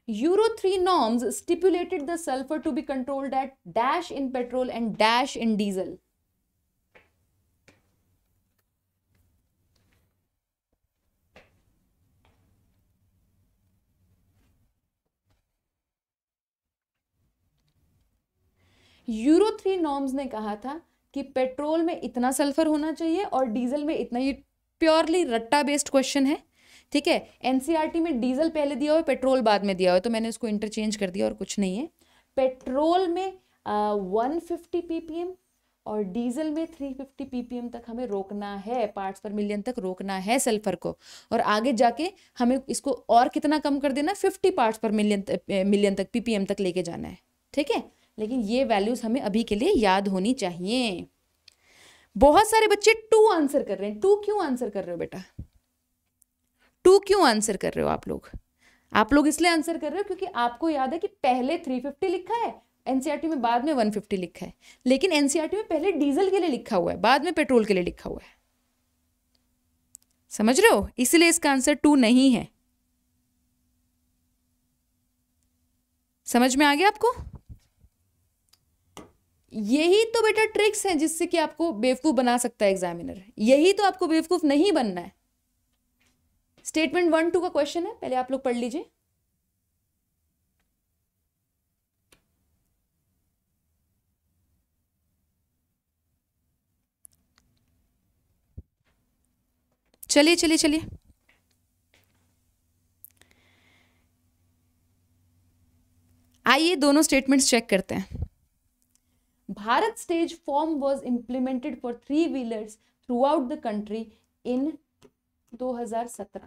Euro three norms stipulated the sulphur to be controlled at dash in petrol and dash in diesel Euro three norms ने कहा था कि पेट्रोल में इतना सल्फर होना चाहिए और डीजल में इतना ये प्योरली रट्टा बेस्ड क्वेश्चन है ठीक है एनसीईआरटी e में डीजल पहले दिया हुआ है पेट्रोल बाद में दिया हुआ है तो मैंने उसको इंटरचेंज कर दिया और कुछ नहीं है पेट्रोल में वन फिफ्टी पीपीएम और डीजल में 350 पीपीएम तक हमें रोकना है पार्ट्स पर मिलियन तक रोकना है सल्फर को और आगे जाके हमें इसको और कितना कम कर देना 50 पार्ट्स पर मिलियन मिलियन तक पीपीएम तक लेके जाना है ठीक है लेकिन ये वैल्यूज हमें अभी के लिए याद होनी चाहिए बहुत सारे बच्चे टू आंसर कर रहे हैं टू क्यों आंसर कर रहे हो बेटा टू क्यों आंसर कर रहे हो आप लोग आप लोग इसलिए आंसर कर रहे हो क्योंकि आपको याद है कि पहले थ्री फिफ्टी लिखा है एनसीईआरटी e में बाद में वन फिफ्टी लिखा है लेकिन एनसीईआरटी e में पहले डीजल के लिए लिखा हुआ है बाद में पेट्रोल के लिए लिखा हुआ है समझ रहे हो इसलिए इसका आंसर टू नहीं है समझ में आ गया आपको यही तो बेटा ट्रिक्स है जिससे कि आपको बेवकूफ़ बना सकता है एग्जामिनर यही तो आपको बेवकूफ़ नहीं बनना है स्टेटमेंट वन टू का क्वेश्चन है पहले आप लोग पढ़ लीजिए चलिए चलिए चलिए आइए दोनों स्टेटमेंट्स चेक करते हैं Bharat stage four was implemented for three wheelers throughout the country in 2017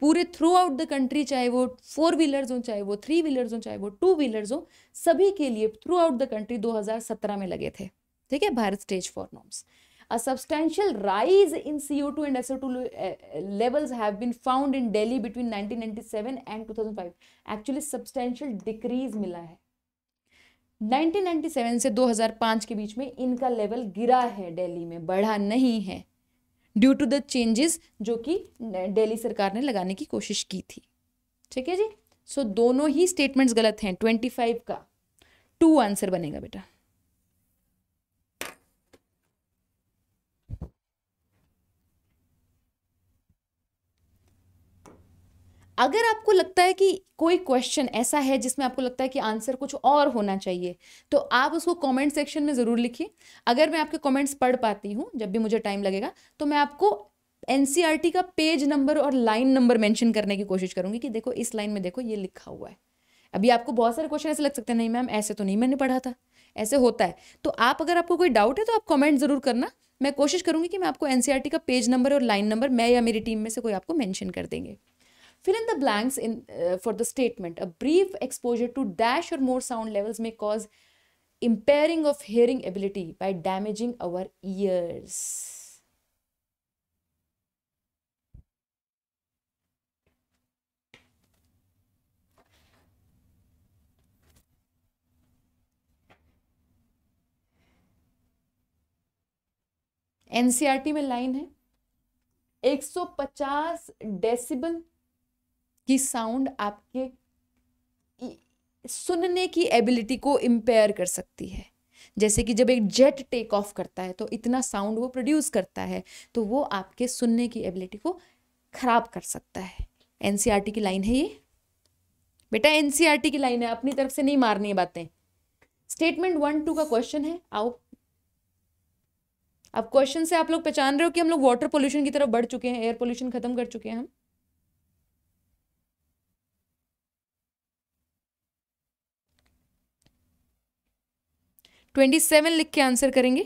पूरे थ्रू आउट द कंट्री चाहे वो फोर व्हीलर्स हो चाहे वो थ्री व्हीलर्स हो चाहे वो टू व्हीलर्स हो सभी के लिए थ्रू आउट द कंट्री 2017 में लगे थे ठीक है Bharat stage four norms a substantial rise in C O two and SO two levels have been found in Delhi between 1997 and 2005 actually substantial decrease मिला है 1997 से 2005 के बीच में इनका लेवल गिरा है दिल्ली में बढ़ा नहीं है ड्यू टू द चेंजेस जो कि दिल्ली सरकार ने लगाने की कोशिश की थी ठीक है जी सो so, दोनों ही स्टेटमेंट्स गलत हैं 25 का टू आंसर बनेगा बेटा अगर आपको लगता है कि कोई क्वेश्चन ऐसा है जिसमें आपको लगता है कि आंसर कुछ और होना चाहिए तो आप उसको कमेंट सेक्शन में ज़रूर लिखिए अगर मैं आपके कमेंट्स पढ़ पाती हूँ जब भी मुझे टाइम लगेगा तो मैं आपको एन e का पेज नंबर और लाइन नंबर मैंशन करने की कोशिश करूँगी कि देखो इस लाइन में देखो ये लिखा हुआ है अभी आपको बहुत सारे क्वेश्चन ऐसे लग सकते हैं नहीं मैम ऐसे तो नहीं मैंने पढ़ा था ऐसे होता है तो आप अगर आपको कोई डाउट है तो आप कमेंट ज़रूर करना मैं कोशिश करूँगी कि मैं आपको एन e का पेज नंबर और लाइन नंबर मैं या मेरी टीम में से कोई आपको मैंशन कर देंगे Fill in the blanks in uh, for the statement. A brief exposure to dash or more sound levels may cause impairing of hearing ability by damaging our ears. NCERT में line है 150 decibel कि sound आपके सुनने की ability को empire कर सकती है जैसे कि जब एक जेट टेक ऑफ करता है तो इतना साउंड वो प्रोड्यूस करता है तो वो आपके सुनने की एबिलिटी को खराब कर सकता है एन e की लाइन है ये बेटा एन e की लाइन है अपनी तरफ से नहीं मारनी है बातें स्टेटमेंट वन टू का क्वेश्चन है आओ अब क्वेश्चन से आप लोग पहचान रहे हो कि हम लोग वाटर पोल्यूशन की तरफ बढ़ चुके हैं एयर पोल्यूशन खत्म कर चुके हैं हम ट्वेंटी सेवन लिख के आंसर करेंगे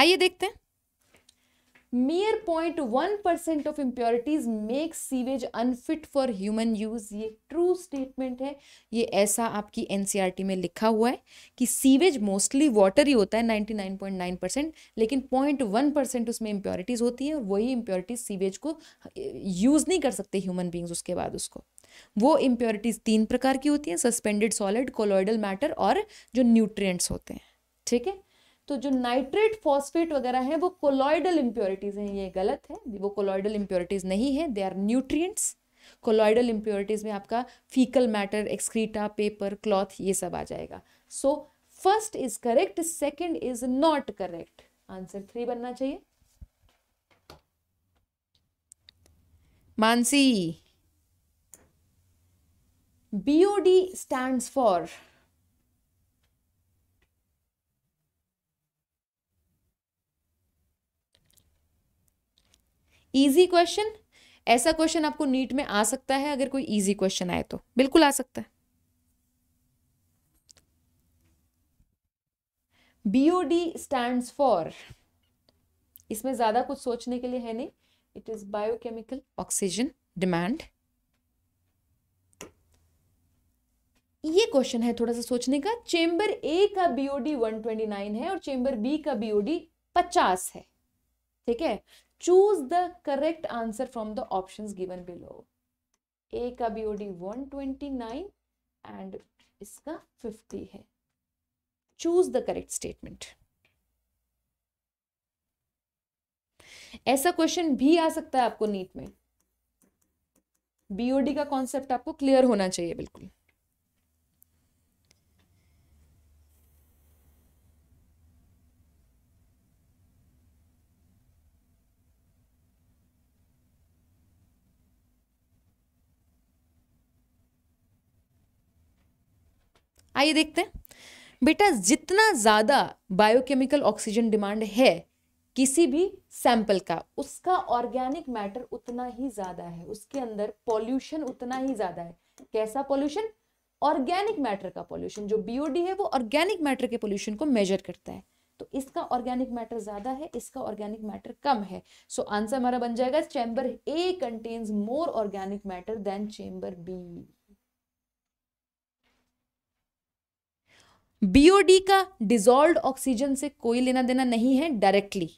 आइए देखते हैं point one percent of impurities make sewage unfit for human use ये ट्रू स्टेटमेंट है ये ऐसा आपकी एनसीईआरटी e में लिखा हुआ है कि सीवेज मोस्टली वाटर ही होता है नाइन पॉइंट नाइन परसेंट लेकिन पॉइंट वन परसेंट उसमें इम्प्योरिटीज होती है और वही इम्प्योरिटीज सीवेज को यूज़ नहीं कर सकते ह्यूमन बींग्स उसके बाद उसको वो इम्प्योरिटीज तीन प्रकार की होती हैं सस्पेंडेड सॉलिड कोलोइडल मैटर और जो न्यूट्रियट्स होते हैं ठीक है तो जो नाइट्रेट फॉस्फेट वगैरह है वो कोलॉइडल इम्प्योरिटीज़ हैं ये गलत है वो कोलॉइडल इम्प्योरिटीज़ नहीं है they are nutrients colloidal impurities में आपका faecal matter excreta paper cloth ये सब आ जाएगा so first is correct second is not correct answer three बनना चाहिए Mansi BOD stand for easy question ऐसा क्वेश्चन आपको नीट में आ सकता है अगर कोई ईजी क्वेश्चन आए तो बिल्कुल आ सकता है बीओडी स्टैंड फॉर इसमें ज्यादा कुछ सोचने के लिए है नहीं it is biochemical oxygen demand ये क्वेश्चन है थोड़ा सा सोचने का चेंबर ए का बीओडी 129 है और चेंबर बी का बीओडी 50 है ठीक है choose the correct answer from the option given below A का B OD one twenty nine and इसका फिफ्टी है चूज द करेक्ट स्टेटमेंट ऐसा क्वेश्चन भी आ सकता है आपको नीट में बीओडी का कॉन्सेप्ट आपको क्लियर होना चाहिए बिल्कुल आइए देखते हैं बेटा जितना ज़्यादा बायोकेमिकल ऑक्सीजन डिमांड है किसी भी सैंपल का उसका ऑर्गेनिक मैटर उतना ही ज़्यादा है उसके अंदर पॉल्यूशन उतना ही ज़्यादा है कैसा पॉल्यूशन ऑर्गेनिक मैटर का पॉल्यूशन जो बीओडी है वो ऑर्गेनिक मैटर के पॉल्यूशन को मेजर करता है तो इसका ऑर्गेनिक मैटर ज्यादा है इसका ऑर्गेनिक मैटर कम है सो आंसर हमारा बन जाएगा chamber A contains more organic matter than chamber B BOD का डिजॉल्व ऑक्सीजन से कोई लेना देना नहीं है डायरेक्टली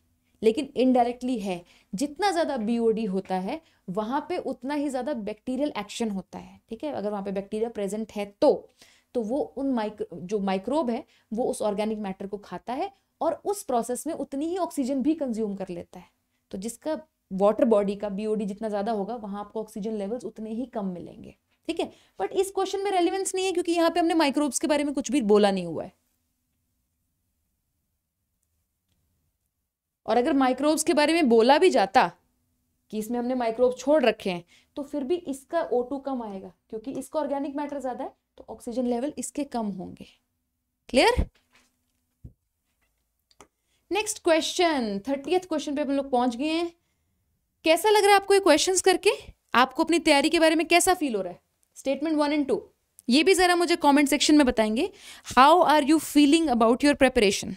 लेकिन इनडायरेक्टली है जितना ज़्यादा बीओडी होता है वहाँ पे उतना ही ज़्यादा बैक्टीरियल एक्शन होता है ठीक है अगर वहाँ पे बैक्टीरिया प्रेजेंट है तो तो वो उन माइक्रो जो माइक्रोब है वो उस ऑर्गेनिक मैटर को खाता है और उस प्रोसेस में उतनी ही ऑक्सीजन भी कंज्यूम कर लेता है तो जिसका वाटर बॉडी का बीओडी जितना ज़्यादा होगा वहाँ आपको ऑक्सीजन लेवल्स उतने ही कम मिलेंगे ठीक है बट इस क्वेश्चन में रेलिवेंस नहीं है क्योंकि यहाँ पे हमने माइक्रोब्स के बारे में कुछ भी बोला नहीं हुआ है और अगर माइक्रोब्स के बारे में बोला भी जाता कि इसमें हमने माइक्रोब्स छोड़ रखे हैं तो फिर भी इसका ओ कम आएगा क्योंकि इसका ऑर्गेनिक मैटर ज़्यादा है तो ऑक्सीजन लेवल इसके कम होंगे clear next question thirtieth question पे हम लोग पहुंच गए हैं कैसा लग रहा है आपको ये क्वेश्चंस करके आपको अपनी तैयारी के बारे में कैसा फील हो रहा है स्टेटमेंट वन एंड टू ये भी ज़रा मुझे कमेंट सेक्शन में बताएंगे how are you feeling about your preparation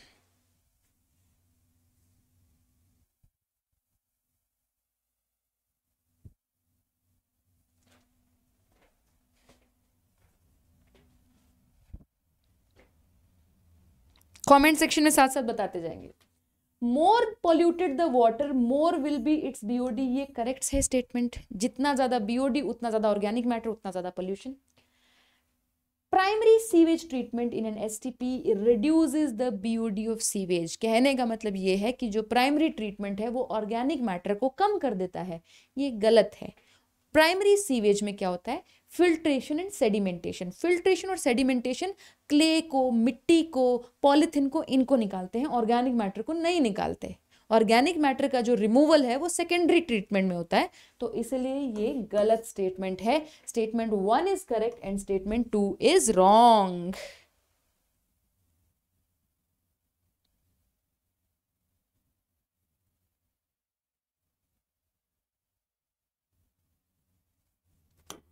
comment section में साथ साथ बताते जाएंगे more polluted the water more will be its BOD ये करेक्ट है स्टेटमेंट जितना ज़्यादा बीओडी उतना ज़्यादा ऑर्गेनिक मैटर उतना ज़्यादा pollution primary sewage treatment in N S T P reduce the BOD of sewage कहने का मतलब ये है कि जो प्राइमरी ट्रीटमेंट है वो ऑर्गेनिक मैटर को कम कर देता है ये गलत है प्राइमरी सीवेज में क्या होता है फिल्ट्रेशन एंड सेडिमेंटेशन फिल्ट्रेशन और सेडिमेंटेशन क्ले को मिट्टी को पॉलिथिन को इनको निकालते हैं ऑर्गेनिक मैटर को नहीं निकालते ऑर्गेनिक मैटर का जो रिमूवल है वो सेकेंडरी ट्रीटमेंट में होता है तो इसलिए ये गलत स्टेटमेंट है statement one is correct and statement two is wrong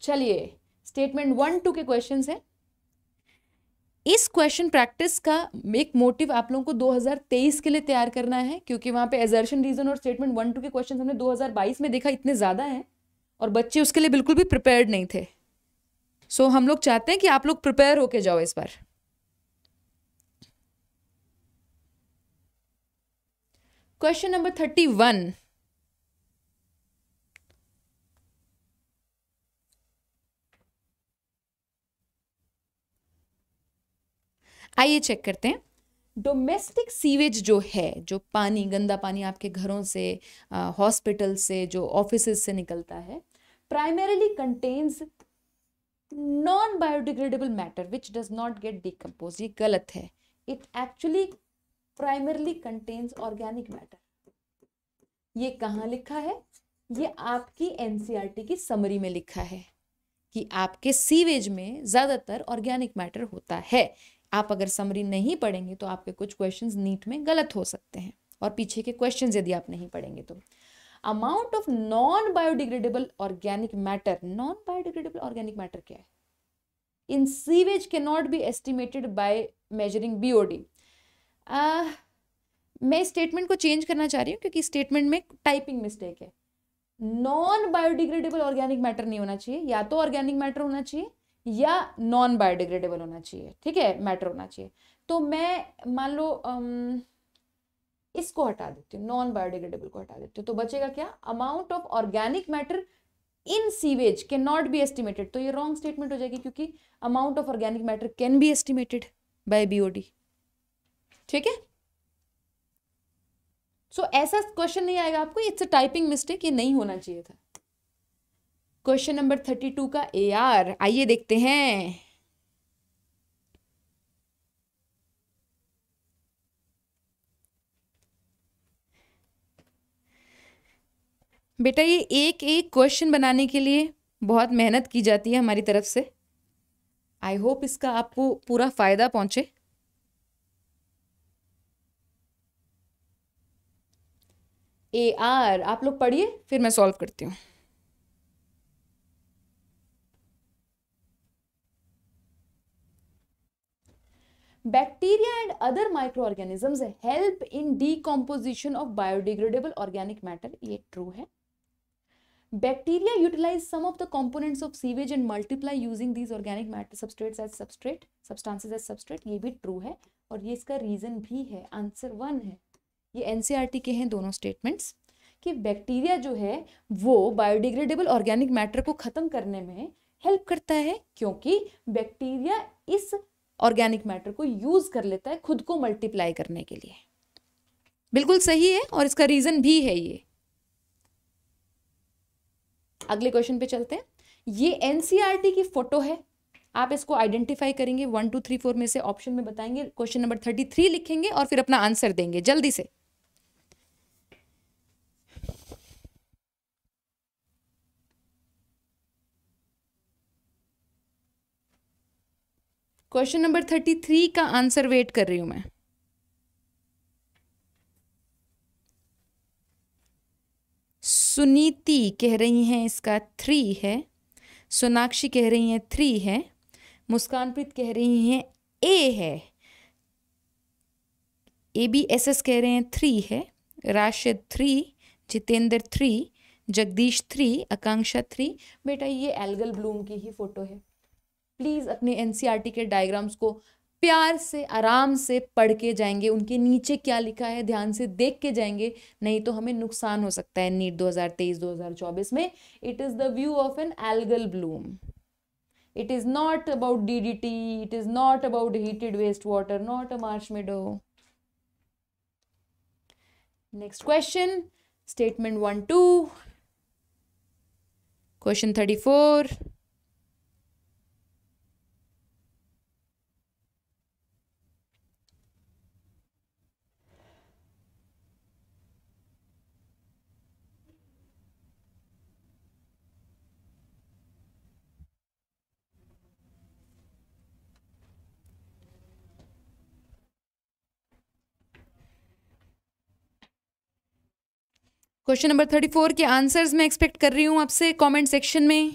चलिए स्टेटमेंट वन टू के क्वेश्चन है इस क्वेश्चन प्रैक्टिस का एक मोटिव आप लोगों को 2023 के लिए तैयार करना है क्योंकि वहां पे एजर्शन रीजन और स्टेटमेंट वन टू के क्वेश्चन हमने 2022 में देखा इतने ज़्यादा हैं और बच्चे उसके लिए बिल्कुल भी प्रिपेयर्ड नहीं थे सो so, हम लोग चाहते हैं कि आप लोग प्रिपेयर होके जाओ इस बार क्वेश्चन नंबर थर्टी वन आइए चेक करते हैं डोमेस्टिक सीवेज जो है जो पानी गंदा पानी आपके घरों से हॉस्पिटल से जो ऑफिस से निकलता है primarily contains non biodegradable matter which does not get decompose ये गलत है it actually primarily contains organic matter ये कहाँ लिखा है ये आपकी एनसीआरटी e की समरी में लिखा है कि आपके सीवेज में ज़्यादातर ऑर्गेनिक मैटर होता है आप अगर समरी नहीं पढ़ेंगे तो आपके कुछ क्वेश्चन नीट में गलत हो सकते हैं और पीछे के क्वेश्चन यदि आप नहीं पढ़ेंगे तो amount of non biodegradable organic matter non biodegradable organic matter क्या है इन सीवेज के not be estimated by measuring BOD मैं स्टेटमेंट को चेंज करना चाह रही हूँ क्योंकि स्टेटमेंट में टाइपिंग मिस्टेक है नॉन बायोडिग्रेडेबल ऑर्गेनिक मैटर नहीं होना चाहिए या तो ऑर्गेनिक मैटर होना चाहिए या नॉन बायोडिग्रेडेबल होना चाहिए ठीक है मैटर होना चाहिए तो मैं मान लो इसको हटा देती हूँ नॉन बायोडिग्रेडेबल को हटा देती हूँ तो बचेगा क्या amount of organic matter in sewage can not be estimated तो ये रॉन्ग स्टेटमेंट हो जाएगी क्योंकि amount of organic matter can be estimated by BOD ठीक है सो ऐसा क्वेश्चन नहीं आएगा आपको इट्स अ टाइपिंग मिस्टेक ये नहीं होना चाहिए था क्वेश्चन नंबर थर्टी टू का ए आर आइए देखते हैं बेटा ये एक एक क्वेश्चन बनाने के लिए बहुत मेहनत की जाती है हमारी तरफ से आई होप इसका आपको पूरा फ़ायदा पहुंचे ए आर आप लोग पढ़िए फिर मैं सॉल्व करती हूँ bacteria and other micro organisms help in decomposition of biodegradable organic matter ये ट्रू है bacteria utilize some of the components of sewage and multiply using these organic matter substrates as substrate substances as substrate ये भी true है और ये इसका reason भी है आंसर वन है ये एनसीईआरटी e के हैं दोनों स्टेटमेंट्स कि बैक्टीरिया जो है वो बायोडिग्रेडेबल ऑर्गेनिक मैटर को खत्म करने में हेल्प करता है क्योंकि बैक्टीरिया इस ऑर्गेनिक मैटर को यूज़ कर लेता है खुद को मल्टीप्लाई करने के लिए बिल्कुल सही है और इसका रीज़न भी है ये अगले क्वेश्चन पे चलते हैं ये एनसीईआरटी e की फ़ोटो है आप इसको आइडेंटिफाई करेंगे वन टू थ्री फोर में से ऑप्शन में बताएंगे क्वेश्चन नंबर थर्टी थ्री लिखेंगे और फिर अपना आंसर देंगे जल्दी से क्वेश्चन नंबर थर्टी थ्री का आंसर वेट कर रही हूं मैं सुनीति कह रही हैं इसका थ्री है सोनाक्षी कह रही हैं थ्री है मुस्कानप्रीत कह रही हैं ए है ए बी एस एस कह रहे हैं थ्री है Rashid three Jitendra three Jagdish three Akanksha three बेटा ये एल्गल ब्लूम की ही फ़ोटो है प्लीज़ अपने एन e के डायग्राम्स को प्यार से आराम से पढ़ के जाएंगे उनके नीचे क्या लिखा है ध्यान से देख के जाएंगे नहीं तो हमें नुकसान हो सकता है नीट 2023-2024 में it is the view of an algal bloom it is not about D D T it is not about heated waste water not a marsh meadow next question statement one two question thirty four question number thirty four के answers मैं expect कर रही हूँ आपसे comment section में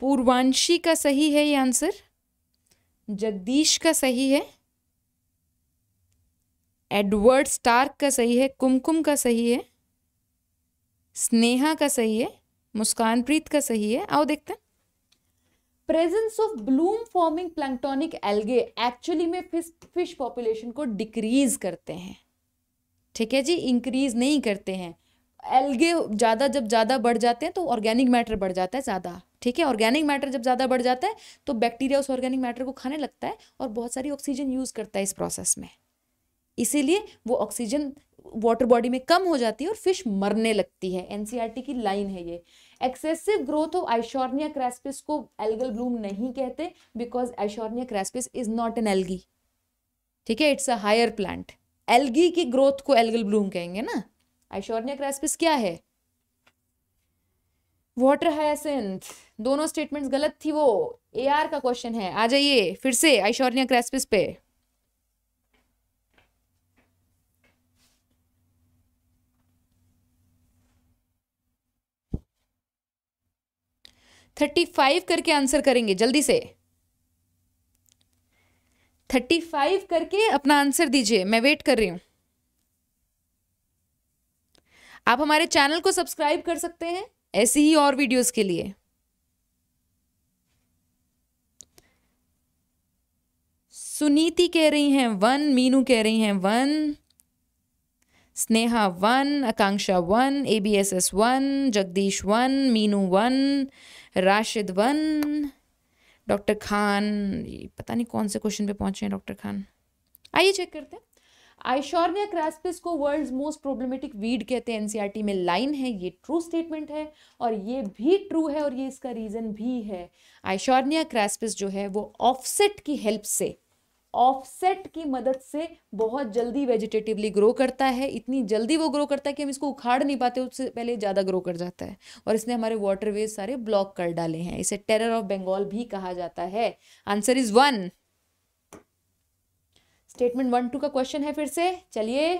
पूर्वांशी का सही है ये आंसर जगदीश का सही है एडवर्ड स्टार्क का सही है कुमकुम का सही है स्नेहा का सही है मुस्कान प्रीत का सही है आओ देखते हैं presence of bloom forming planktonic algae actually में फिश फिश पॉपुलेशन को डिक्रीज करते हैं ठीक है जी इंक्रीज नहीं करते हैं एल्गे ज़्यादा जब ज़्यादा बढ़ जाते हैं तो ऑर्गेनिक मैटर बढ़ जाता है ज़्यादा ठीक है ऑर्गेनिक मैटर जब ज़्यादा बढ़ जाता है तो बैक्टीरिया उस ऑर्गेनिक मैटर को खाने लगता है और बहुत सारी ऑक्सीजन यूज़ करता है इस प्रोसेस में इसीलिए वो ऑक्सीजन वाटर बॉडी में कम हो जाती है और फिश मरने लगती है एनसीईआरटी e की लाइन है ये excessive growth of Eichhornia crassipes को एल्गल ब्लूम नहीं कहते because Eichhornia crassipes is not an algae ठीक है it's a higher plant algae की ग्रोथ को एल्गल ब्लूम कहेंगे ना आइशोर्निया क्रेस्पिस क्या है वॉटर हायसेंथ दोनों स्टेटमेंट्स गलत थी वो ए आर का क्वेश्चन है आ जाइए फिर से आइशोर्निया क्रेस्पिस पे थर्टी फाइव करके आंसर करेंगे जल्दी से थर्टी फाइव करके अपना आंसर दीजिए मैं वेट कर रही हूं आप हमारे चैनल को सब्सक्राइब कर सकते हैं ऐसी ही और वीडियोस के लिए सुनीति कह रही हैं वन मीनू कह रही हैं one Sneha one Akanksha one A B S S one Jagdish one Meenu one Rashid one doctor Khan पता नहीं कौन से क्वेश्चन पे पहुंचे हैं डॉक्टर खान आइए चेक करते हैं आइशोर्निया क्रास्पिस को वर्ल्ड्स मोस्ट प्रॉब्लमेटिक वीड कहते हैं एनसीईआरटी e में लाइन है ये ट्रू स्टेटमेंट है और ये भी ट्रू है और ये इसका रीज़न भी है आइशोर्निया क्रास्पिस जो है वो ऑफसेट की हेल्प से ऑफसेट की मदद से बहुत जल्दी वेजिटेटिवली ग्रो करता है इतनी जल्दी वो ग्रो करता है कि हम इसको उखाड़ नहीं पाते उससे पहले ज़्यादा ग्रो कर जाता है और इसने हमारे वाटरवेज सारे ब्लॉक कर डाले हैं इसे टेरर ऑफ बंगाल भी कहा जाता है answer is one statement one two का क्वेश्चन है फिर से चलिए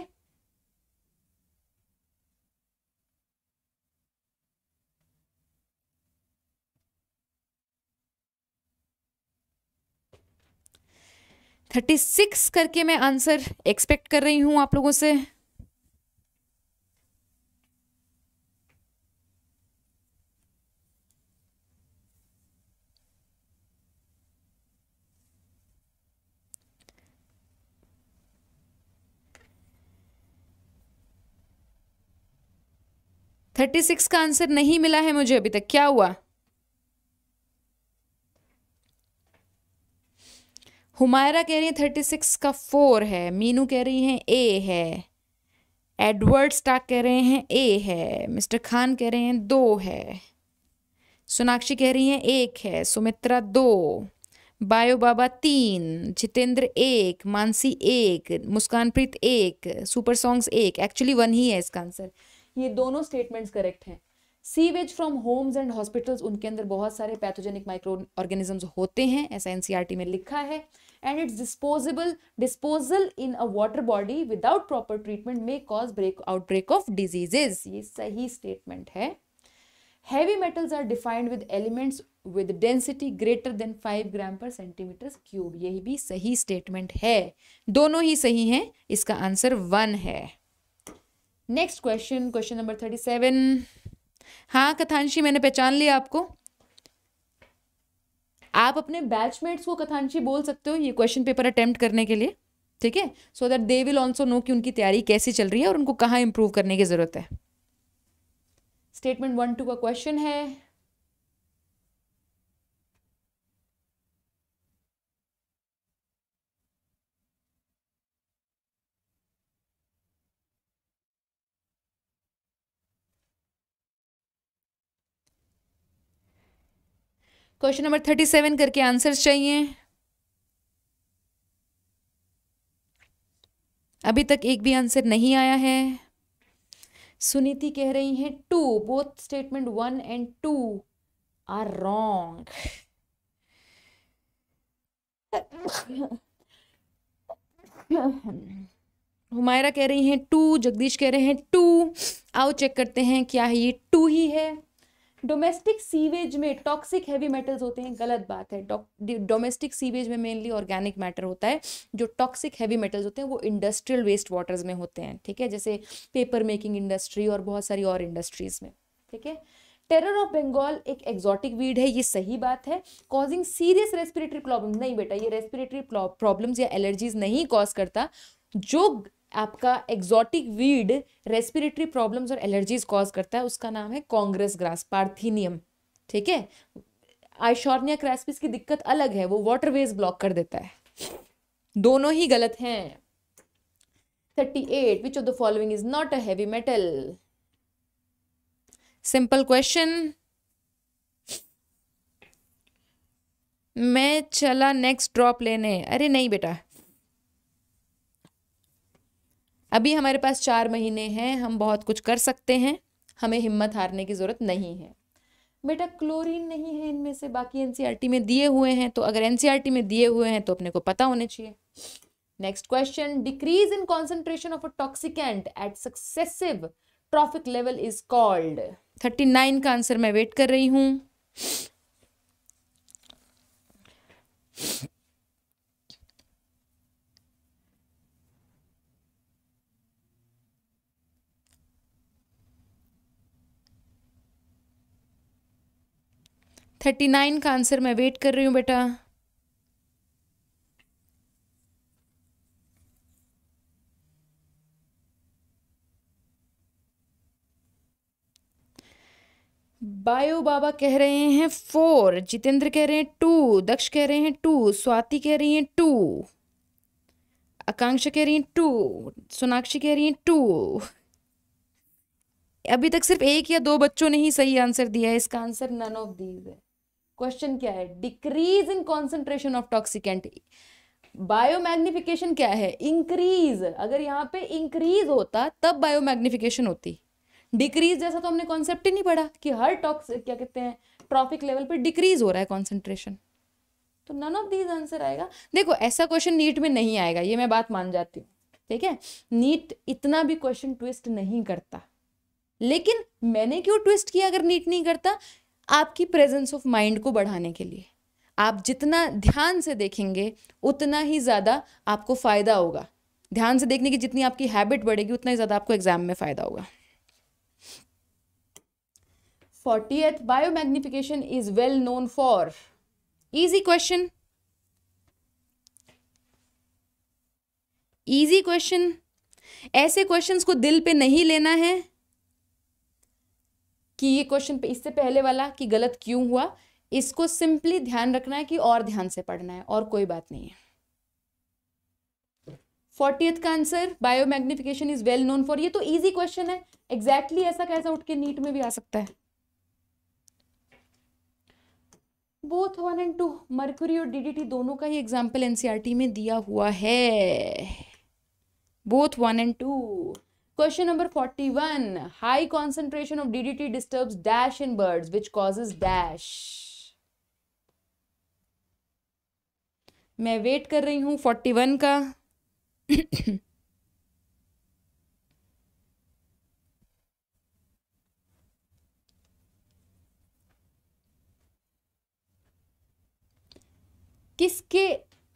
थर्टी सिक्स करके मैं आंसर एक्सपेक्ट कर रही हूं आप लोगों से थर्टी सिक्स का आंसर नहीं मिला है मुझे अभी तक क्या हुआ हुमायरा कह रही है थर्टी सिक्स का फोर है मीनू कह रही हैं ए है एडवर्ड स्टाक कह रहे हैं ए है मिस्टर खान कह रहे हैं दो है सोनाक्षी कह रही हैं एक है सुमित्रा दो बायो बाबा तीन जितेंद्र एक मानसी एक मुस्कानप्रीत एक सुपर सॉन्ग्स एक एक्चुअली वन ही है इसका आंसर ये दोनों स्टेटमेंट्स करेक्ट हैं sewage from homes and hospitals उनके अंदर बहुत सारे पैथोजेनिक माइक्रो ऑर्गेनिजम्स होते हैं ऐसा एनसीईआरटी e में लिखा है and it's disposable disposal in a water body without proper treatment may cause break outbreak of diseases ये सही स्टेटमेंट है heavy metals are defined with elements with density greater than five gram per centimetre cube यही भी सही statement है दोनों ही सही हैं इसका आंसर वन है next question question number thirty seven हाँ कथांशी मैंने पहचान लिया आपको आप अपने बैचमेट्स को कथांशी बोल सकते हो ये क्वेश्चन पेपर अटेम्प्ट करने के लिए ठीक है so that they will also know कि उनकी तैयारी कैसी चल रही है और उनको कहाँ इम्प्रूव करने की ज़रूरत है स्टेटमेंट वन टू का क्वेश्चन है क्वेश्चन नंबर थर्टी सेवन करके आंसर्स चाहिए अभी तक एक भी आंसर नहीं आया है सुनीति कह रही हैं two both statement one and two are wrong Humaira कह रही हैं टू जगदीश कह रहे हैं टू आओ चेक करते हैं क्या है ये टू ही है डोमेस्टिक सीवेज में टॉक्सिक हैवी मेटल्स होते हैं गलत बात है डोमेस्टिक सीवेज में मेनली ऑर्गेनिक मैटर होता है जो टॉक्सिक हैवी मेटल्स होते हैं वो इंडस्ट्रियल वेस्ट वाटर्स में होते हैं ठीक है जैसे पेपर मेकिंग इंडस्ट्री और बहुत सारी और इंडस्ट्रीज में ठीक है टेरर ऑफ बंगाल एक एक्जॉटिक वीड है ये सही बात है कॉजिंग सीरियस रेस्पिरेटरी प्रॉब्लम नहीं बेटा ये रेस्पिरेटरी प्रॉब्लम्स या एलर्जीज नहीं कॉज करता जो आपका एग्जॉटिक वीड रेस्पिरेटरी प्रॉब्लम्स और एलर्जीज कॉज करता है उसका नाम है कांग्रेस ग्रास पार्थिनियम ठीक है आइशॉर्निया क्रैसपिस की दिक्कत अलग है वो वाटरवेज ब्लॉक कर देता है दोनों ही गलत हैं thirty eight which of the following is not a heavy metal simple question मैं चला नेक्स्ट ड्रॉप लेने अरे नहीं बेटा अभी हमारे पास चार महीने हैं हम बहुत कुछ कर सकते हैं हमें हिम्मत हारने की ज़रूरत नहीं है बेटा क्लोरीन नहीं है इनमें से बाकी एन e में दिए हुए हैं तो अगर एन e में दिए हुए हैं तो अपने को पता होने चाहिए next question decrease in concentration of a toxicant at successive trophic level is called thirty nine का आंसर मैं वेट कर रही हूं थर्टी नाइन का आंसर मैं वेट कर रही हूँ बेटा बायो बाबा कह रहे हैं फोर जितेंद्र कह रहे हैं टू दक्ष कह रहे हैं टू स्वाति कह रही हैं टू आकांक्षा कह रही हैं टू सोनाक्षी कह रही हैं टू अभी तक सिर्फ एक या दो बच्चों ने ही सही आंसर दिया है इसका आंसर नन ऑफ दीज है क्वेश्चन क्या है decrease in concentration of toxicant biomagnification क्या है इंक्रीज अगर यहाँ पे इंक्रीज होता तब बायोमैग्निफिकेशन होती डिक्रीज जैसा तो हमने कॉन्सेप्ट ही नहीं पढ़ा कि हर टॉक्स क्या कहते हैं ट्रॉफिक लेवल पे डिक्रीज हो रहा है कॉन्सेंट्रेशन तो नन ऑफ दीज आंसर आएगा देखो ऐसा क्वेश्चन नीट में नहीं आएगा ये मैं बात मान जाती हूँ ठीक है नीट इतना भी क्वेश्चन ट्विस्ट नहीं करता लेकिन मैंने क्यों ट्विस्ट किया अगर नीट नहीं करता आपकी प्रेजेंस ऑफ माइंड को बढ़ाने के लिए आप जितना ध्यान से देखेंगे उतना ही ज़्यादा आपको फ़ायदा होगा ध्यान से देखने की जितनी आपकी हैबिट बढ़ेगी उतना ही ज़्यादा आपको एग्जाम में फ़ायदा होगा fortieth biomagnification is well known for easy question easy question ऐसे क्वेश्चंस को दिल पे नहीं लेना है कि ये क्वेश्चन इससे पहले वाला कि गलत क्यों हुआ इसको सिंपली ध्यान रखना है कि और ध्यान से पढ़ना है और कोई बात नहीं है फोर्टीथ का answer biomagnification is well known for ये तो इजी क्वेश्चन है एग्जैक्टली exactly ऐसा कैसा उठ के नीट में भी आ सकता है both one and two mercury और डीडीटी दोनों का ही एग्जाम्पल एनसीआरटी e में दिया हुआ है both one and two question number forty one high concentration of DDT disturb dash in bird which causes dash मैं वेट कर रही हूं फोर्टी वन का किसके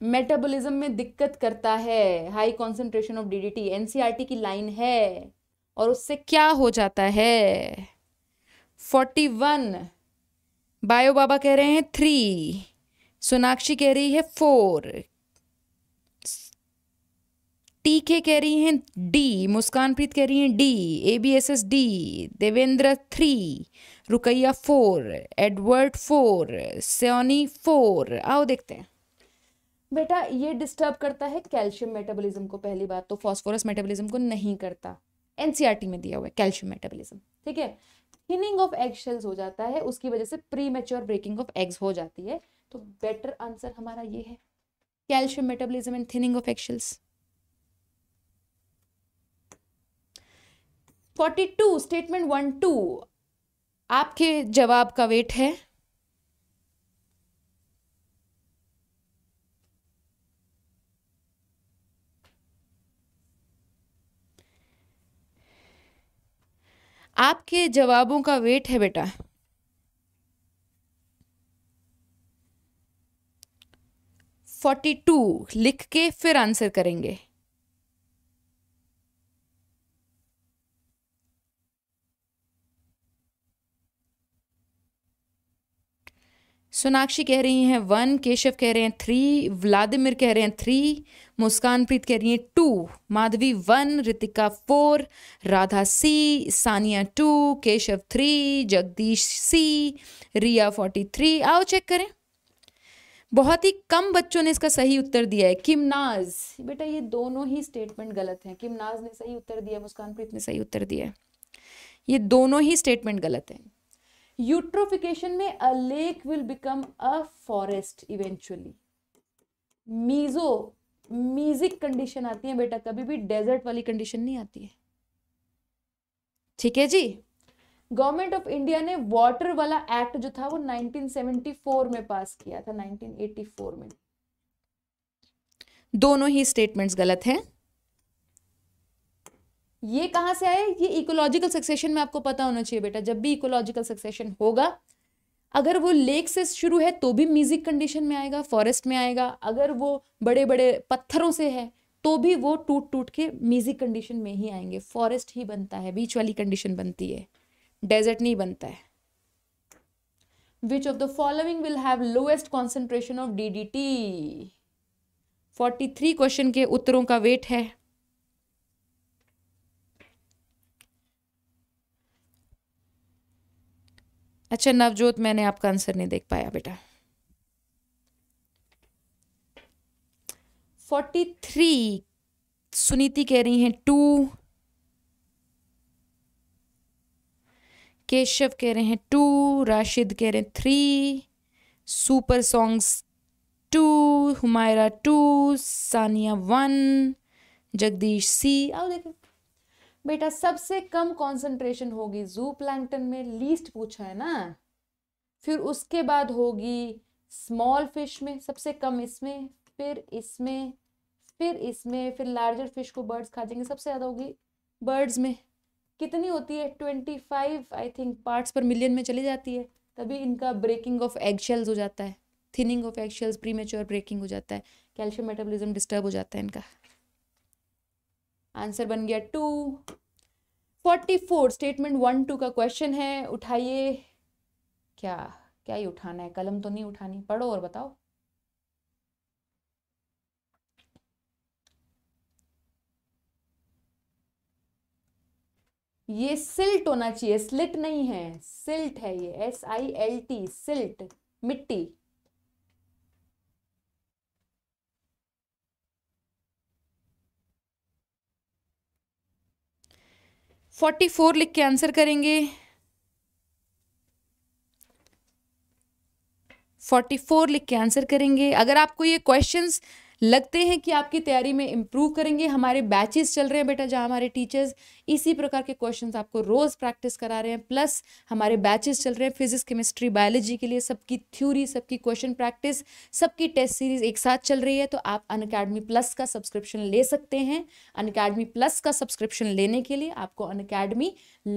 मेटाबॉलिज्म में दिक्कत करता है high concentration of DDT NCERT की लाइन है और उससे क्या हो जाता है फोर्टी वन बायो बाबा कह रहे हैं थ्री सोनाक्षी कह रही है फोर टीके कह रही हैं डी मुस्कानप्रीत कह रही हैं D A B S S D Devendra three Rukaiya four Edward four Seoni four आओ देखते हैं बेटा ये डिस्टर्ब करता है कैल्शियम मेटाबॉलिज्म को पहली बात तो फॉस्फोरस मेटाबॉलिज्म को नहीं करता एनसीईआरटी e में दिया हुआ है कैल्शियम मेटाबॉलिज्म ठीक है थिनिंग ऑफ एग शेल्स हो जाता है उसकी वजह से premature breaking of eggs हो जाती है तो बेटर आंसर हमारा ये है calcium metabolism and thinning of egg shells forty two statement one two आपके जवाब का वेट है आपके जवाबों का वेट है बेटा फोर्टी टू लिख के फिर आंसर करेंगे सोनाक्षी कह रही हैं वन केशव कह रहे हैं थ्री व्लादिमिर कह रहे हैं थ्री मुस्कान प्रीत कह रही हैं two Madhavi one Ritika four Radha C Sania two Keshav three Jagdish C Riya forty three आओ चेक करें बहुत ही कम बच्चों ने इसका सही उत्तर दिया है किमनाज बेटा ये दोनों ही स्टेटमेंट गलत हैं किमनाज ने सही उत्तर दिया मुस्कान प्रीत ने सही उत्तर दिया है ये दोनों ही स्टेटमेंट गलत हैं यूट्रोफिकेशन में a lake will become a forest eventually मीजो म्यूजिक कंडीशन आती है बेटा कभी भी डेजर्ट वाली कंडीशन नहीं आती है ठीक है जी गवर्नमेंट ऑफ इंडिया ने वाटर वाला एक्ट जो था वो 1974 में पास किया था 1984 में दोनों ही स्टेटमेंट्स गलत हैं ये कहाँ से आया ये इकोलॉजिकल सक्सेशन में आपको पता होना चाहिए बेटा जब भी इकोलॉजिकल सक्सेशन होगा अगर वो लेक से शुरू है तो भी म्यूजिक कंडीशन में आएगा फॉरेस्ट में आएगा अगर वो बड़े बड़े पत्थरों से है तो भी वो टूट टूट के म्यूजिक कंडीशन में ही आएंगे फॉरेस्ट ही बनता है बीच वाली कंडीशन बनती है डेजर्ट नहीं बनता है which of the following will have lowest concentration of D D T forty three question के उत्तरों का वेट है अच्छा नवजोत मैंने आपका आंसर नहीं देख पाया बेटा फोर्टी थ्री सुनीति कह रही हैं टू केशव कह रहे हैं टू राशिद कह रहे हैं three super songs two Humaira two Sania one Jagdish C आओ देखो बेटा सबसे कम कॉन्सेंट्रेशन होगी जू प्लैंकटन में लीस्ट पूछा है ना फिर उसके बाद होगी स्मॉल फिश में सबसे कम इसमें फिर इसमें फिर इसमें फिर लार्जर फिश को बर्ड्स खा जाएंगे सबसे ज़्यादा होगी बर्ड्स में कितनी होती है twenty five I think parts per million में चली जाती है तभी इनका ब्रेकिंग ऑफ एग हो जाता है thinning of egg shells breaking हो जाता है कैल्शियम मेटाबॉलिज्म डिस्टर्ब हो जाता है इनका आंसर बन गया two forty four statement one two का क्वेश्चन है उठाइए क्या क्या ही उठाना है कलम तो नहीं उठानी पढ़ो और बताओ ये सिल्ट होना चाहिए स्लिट नहीं है सिल्ट है ये S I L T silt मिट्टी फोर्टी फोर लिख के आंसर करेंगे फोर्टी फोर लिख के आंसर करेंगे अगर आपको ये क्वेश्चंस लगते हैं कि आपकी तैयारी में इम्प्रूव करेंगे हमारे बैचेस चल रहे हैं बेटा जहाँ हमारे टीचर्स इसी प्रकार के क्वेश्चंस आपको रोज़ प्रैक्टिस करा रहे हैं प्लस हमारे बैचेस चल रहे हैं फिजिक्स केमिस्ट्री बायोलॉजी के लिए सबकी थ्योरी सबकी क्वेश्चन प्रैक्टिस सबकी टेस्ट सीरीज एक साथ चल रही है तो आप अन प्लस का सब्सक्रिप्शन ले सकते हैं अन प्लस का सब्सक्रिप्शन लेने के लिए आपको अन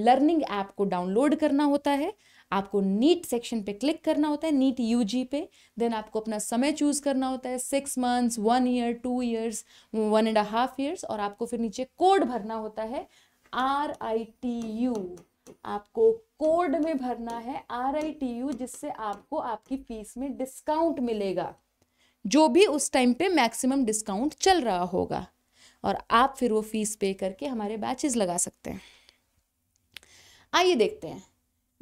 लर्निंग ऐप को डाउनलोड करना होता है आपको नीट सेक्शन पे क्लिक करना होता है नीट यूजी पे देन आपको अपना समय चूज करना होता है six months one year two years one and half years और आपको फिर नीचे कोड भरना होता है आर आई टी यू आपको कोड में भरना है आर आई टी यू जिससे आपको आपकी फीस में डिस्काउंट मिलेगा जो भी उस टाइम पे मैक्सिमम डिस्काउंट चल रहा होगा और आप फिर वो फीस पे करके हमारे बैचेस लगा सकते हैं आइए देखते हैं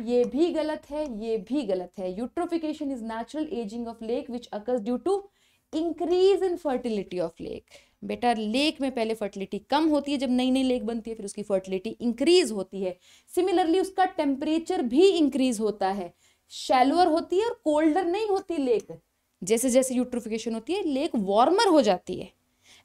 ये भी गलत है ये भी गलत है eutrophication is natural ageing of lake which occurs due to increase in fertility of lake बेटा लेक में पहले फर्टिलिटी कम होती है जब नई नई लेक बनती है फिर उसकी फर्टिलिटी इंक्रीज होती है सिमिलरली उसका टेम्परेचर भी इंक्रीज होता है शैलोअर होती है और कोल्डर नहीं होती लेक जैसे जैसे यूट्रोफिकेशन होती है लेक वार्मर हो जाती है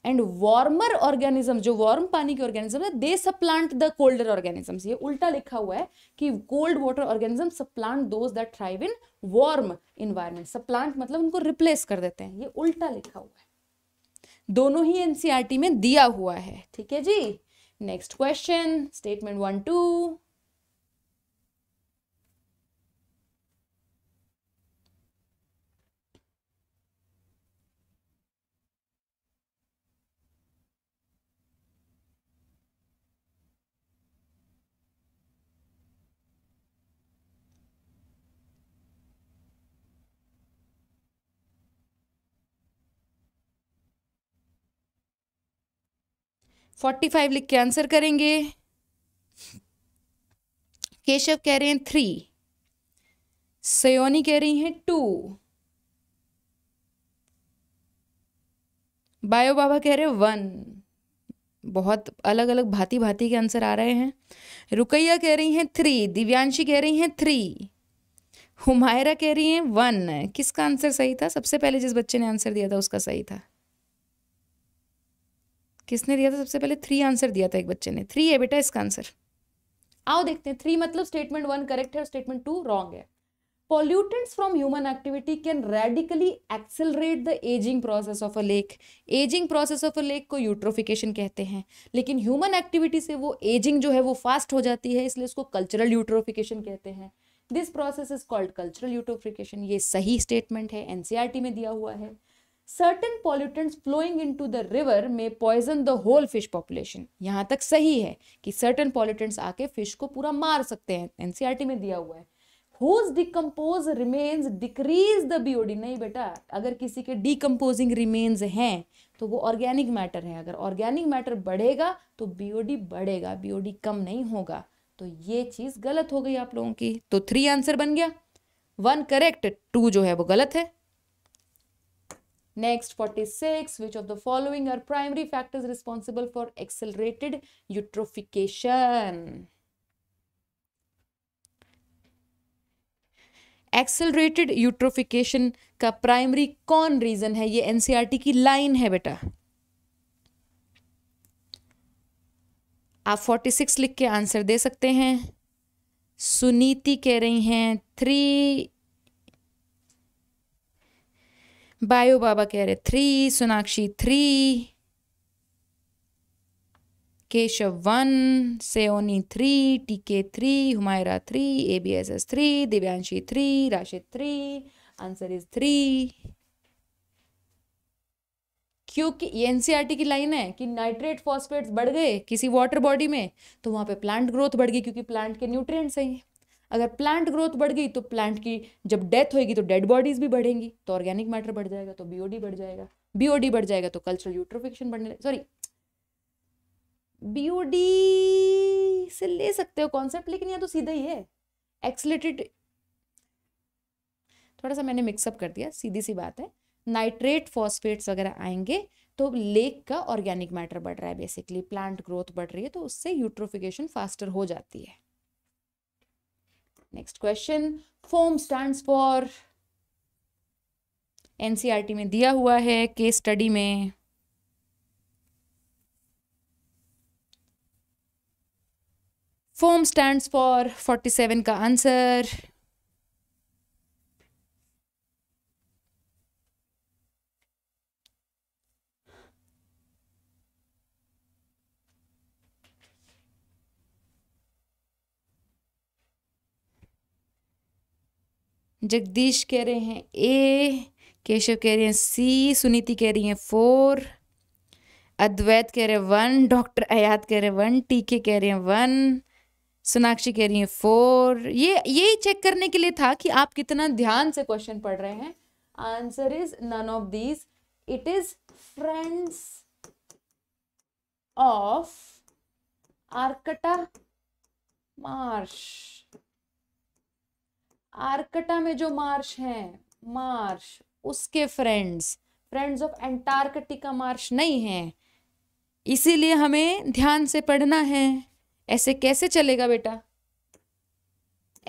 एंड वार्मर ऑर्गेनिज्म जो वार्म पानी के ऑर्गेनिज्म है they supplant the colder organism ये उल्टा लिखा हुआ है कि cold water organism supplant those that thrive in warm environment supplant मतलब उनको रिप्लेस कर देते हैं ये उल्टा लिखा हुआ है दोनों ही एनसीईआरटी e में दिया हुआ है ठीक है जी next question statement one two forty five लिख के आंसर करेंगे केशव कह रहे हैं थ्री सयोनी कह रही हैं टू बायो बाबा कह रहे हैं वन बहुत अलग अलग भांति भांति के आंसर आ रहे हैं रुकैया कह रही हैं थ्री दिव्यांशी कह रही हैं थ्री हुमायरा कह रही हैं वन किसका आंसर सही था सबसे पहले जिस बच्चे ने आंसर दिया था उसका सही था किसने दिया था सबसे पहले थ्री आंसर दिया था एक बच्चे ने थ्री है बेटा इसका आंसर आओ देखते हैं थ्री मतलब स्टेटमेंट वन करेक्ट है और स्टेटमेंट टू रॉन्ग है pollutants from human activity can radically accelerate the ageing process of a lake ageing process of a lake को यूट्रोफिकेशन कहते हैं लेकिन ह्यूमन एक्टिविटी से वो एजिंग जो है वो फास्ट हो जाती है इसलिए उसको कल्चरल यूट्रोफिकेशन कहते हैं this process is called cultural eutrophication ये सही स्टेटमेंट है एनसीईआरटी e में दिया हुआ है certain pollutants flowing to the river में poison the whole fish population यहाँ तक सही है कि सर्टन पॉल्यूटेंट्स आके फिश को पूरा मार सकते हैं एनसीआर e में दिया हुआ है whose decompose remains decrease the BOD नहीं बेटा अगर किसी के डिकम्पोजिंग रिमेन्स हैं तो वो ऑर्गेनिक मैटर है अगर ऑर्गेनिक मैटर बढ़ेगा तो बीओडी बढ़ेगा बीओडी कम नहीं होगा तो ये चीज़ गलत हो गई आप लोगों की तो थ्री आंसर बन गया वन करेक्ट टू जो है वो गलत है Next, 46, which of the following are primary factors responsible for accelerated eutrophication? Accelerated eutrophication का प्राइमरी कौन रीजन है ये एनसीईआरटी की लाइन है बेटा आप फोर्टी सिक्स लिख के आंसर दे सकते हैं सुनीति कह रही हैं थ्री बायो बाबा कह रहे three Sonakshi three Keshav one Seoni three TK three Humaira three A B S S three Divyanshi three Rashid three answer is three क्योंकि ये एनसीईआरटी e की लाइन है कि नाइट्रेट फॉस्फेट्स बढ़ गए किसी वाटर बॉडी में तो वहां पे प्लांट ग्रोथ बढ़ गई क्योंकि प्लांट के न्यूट्रिएंट्स हैं अगर प्लांट ग्रोथ बढ़ गई तो प्लांट की जब डेथ होगी तो डेड बॉडीज भी बढ़ेंगी तो ऑर्गेनिक मैटर बढ़ जाएगा तो बीओडी बढ़ जाएगा बीओडी बढ़ जाएगा तो कल्चरल यूट्रोफिक्शन बढ़ने सॉरी बीओडी से ले सकते हो कॉन्सेप्ट लेकिन यह तो सीधा ही है एक्सलेटेड थोड़ा सा मैंने मिक्सअप कर दिया सीधी सी बात है नाइट्रेट फॉस्फेट्स वगैरह आएंगे तो लेक का ऑर्गेनिक मैटर बढ़ रहा है बेसिकली प्लांट ग्रोथ बढ़ रही है तो उससे यूट्रोफिकेशन फास्टर हो जाती है next question FOAM stand for NCERT में दिया हुआ है केस स्टडी में फोम स्टैंड्स फॉर 47 का आंसर जगदीश कह रहे हैं ए केशव कह रहे हैं सी सुनीति कह रही हैं फोर अद्वैत कह रहे हैं वन डॉक्टर अयात कह रहे हैं वन टीके कह रहे हैं वन सोनाक्षी कह रही हैं फोर ये यही चेक करने के लिए था कि आप कितना ध्यान से क्वेश्चन पढ़ रहे हैं answer is none of these it is friends of Arcata marsh Arcata में जो मार्श है मार्श उसके friends friends of Antarctica marsh नहीं है इसीलिए हमें ध्यान से पढ़ना है ऐसे कैसे चलेगा बेटा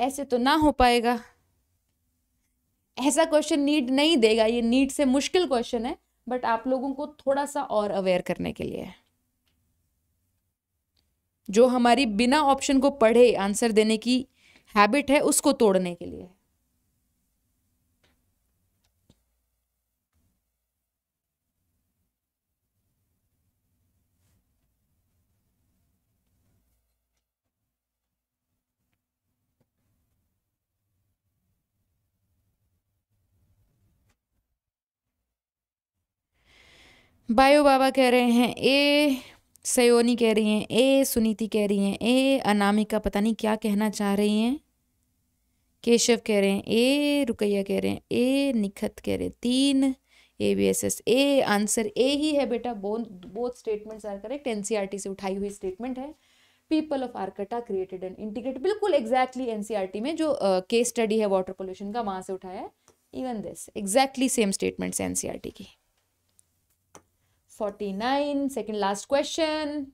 ऐसे तो ना हो पाएगा ऐसा क्वेश्चन नीट नहीं देगा ये नीट से मुश्किल क्वेश्चन है बट आप लोगों को थोड़ा सा और अवेयर करने के लिए जो हमारी बिना ऑप्शन को पढ़े आंसर देने की हैबिट है उसको तोड़ने के लिए बायो बाबा कह रहे हैं ए सयोनी कह रही हैं ए सुनीति कह रही हैं ए अनामिका पता नहीं क्या कहना चाह रही हैं केशव कह रहे हैं ए रुकैया कह रहे हैं ए निखत कह रहे हैं तीन A B S S A answer A ही है बेटा both both statements are correct N से उठाई हुई स्टेटमेंट है people of Arcata created and integrate बिल्कुल एग्जैक्टली एनसीआरटी e में जो केस uh, स्टडी है वाटर पोल्यूशन का वहां से उठाया है even this exactly same statements NCERT की forty nine second last question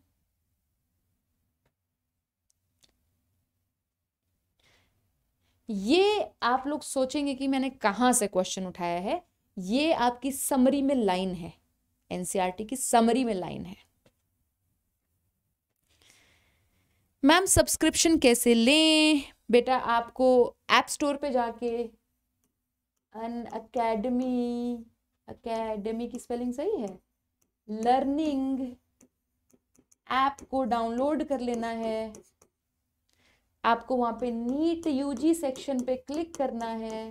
ये आप लोग सोचेंगे कि मैंने कहाँ से क्वेश्चन उठाया है ये आपकी समरी में लाइन है एनसीईआरटी e की समरी में लाइन है मैम सब्सक्रिप्शन कैसे लें बेटा आपको ऐप स्टोर पे जाके अन अकेडमी अकेडमी की स्पेलिंग सही है लर्निंग ऐप को डाउनलोड कर लेना है आपको वहाँ पे नीट यूजी सेक्शन पे क्लिक करना है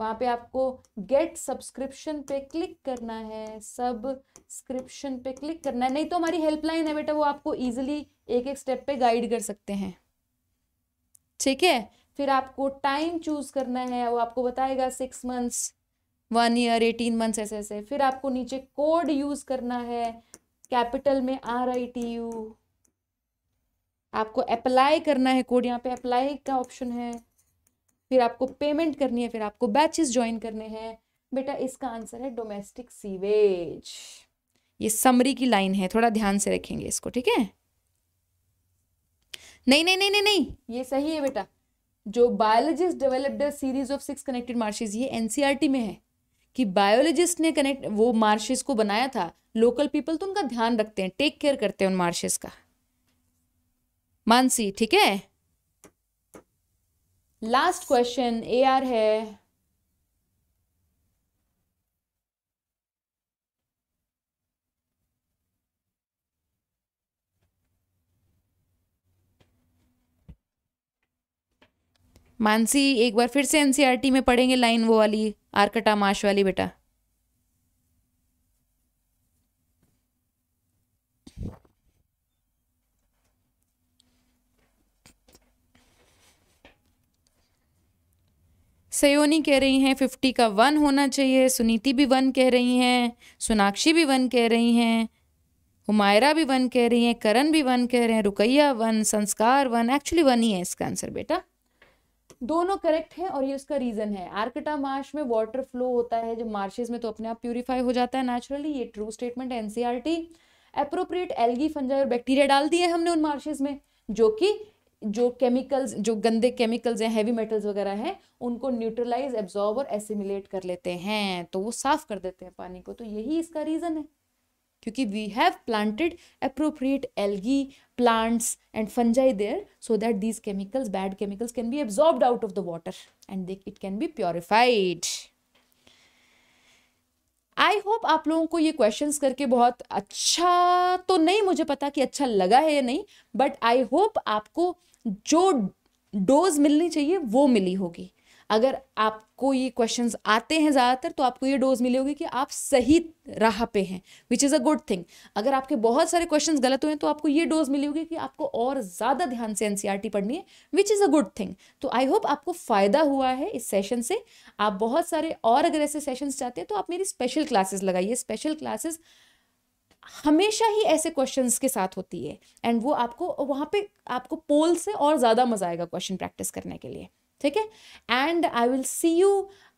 वहाँ पे आपको गेट सब्सक्रिप्शन पे क्लिक करना है सब्सक्रिप्शन पे क्लिक करना है नहीं तो हमारी हेल्पलाइन है बेटा वो आपको इजिली एक एक स्टेप पे गाइड कर सकते हैं ठीक है फिर आपको टाइम चूज करना है वो आपको बताएगा six months one year eighteen months ऐसे ऐसे फिर आपको नीचे कोड यूज करना है कैपिटल में आर आई टी यू आपको अप्लाई करना है कोड यहाँ पे अप्लाई का ऑप्शन है फिर आपको पेमेंट करनी है फिर आपको बैचेस ज्वाइन करने हैं बेटा इसका आंसर है डोमेस्टिक सीवेज ये समरी की लाइन है थोड़ा ध्यान से रखेंगे इसको ठीक है नहीं नहीं नहीं नहीं नहीं ये सही है बेटा जो biologist developed series of six connected marshes ये एनसीईआरटी e में है कि बायोलॉजिस्ट ने कनेक्ट वो मार्शेस को बनाया था लोकल पीपल तो उनका ध्यान रखते हैं टेक केयर करते हैं उन मार्शेस का मानसी ठीक है लास्ट क्वेश्चन ए आर है मानसी एक बार फिर से एनसीआरटी e में पढ़ेंगे लाइन वो वाली आरकटा माश वाली बेटा सयोनी कह रही हैं फिफ्टी का वन होना चाहिए सुनीति भी वन कह रही हैं सोनाक्षी भी वन कह रही हैं हुमायरा भी वन कह रही हैं करण भी वन कह रहे हैं Rukaiya one Sanskar one actually one ही है इसका आंसर बेटा दोनों करेक्ट है और ये उसका रीज़न है आर्कटा मार्श में वाटर फ्लो होता है जो मार्शेज में तो अपने आप प्यूरिफाई हो जाता है नेचुरली ये ट्रू स्टेटमेंट है एनसीआरटी अप्रोप्रिएट एलगी फंजाई और बैक्टीरिया डाल दिए हमने उन मार्शेज में जो कि जो केमिकल्स जो गंदे केमिकल्स हैं हैवी मेटल्स वगैरह हैं उनको न्यूट्रलाइज एब्जॉर्ब और एसिमिलेट कर लेते हैं तो वो साफ़ कर देते हैं पानी को तो यही इसका रीज़न है क्योंकि we have planted appropriate algae plants and fungi there so that these chemicals bad chemicals can be absorb out of the water and it can be purified I hope आप लोगों को ये क्वेश्चन करके बहुत अच्छा तो नहीं मुझे पता कि अच्छा लगा है या नहीं बट आई होप आपको जो डोज मिलनी चाहिए वो मिली होगी अगर आपको ये क्वेश्चंस आते हैं ज़्यादातर तो आपको ये डोज मिली होगी कि आप सही राह पे हैं which is a good thing अगर आपके बहुत सारे क्वेश्चंस गलत हुए हैं तो आपको ये डोज मिली होगी कि आपको और ज़्यादा ध्यान से एन e पढ़नी है which is a good thing तो आई होप आपको फ़ायदा हुआ है इस सेशन से आप बहुत सारे और अगर ऐसे सेशंस चाहते हैं तो आप मेरी स्पेशल क्लासेस लगाइए स्पेशल क्लासेस हमेशा ही ऐसे क्वेश्चन के साथ होती है एंड वो आपको वहाँ पे आपको पोल से और ज़्यादा मज़ा आएगा क्वेश्चन प्रैक्टिस करने के लिए ठीक है and I will see you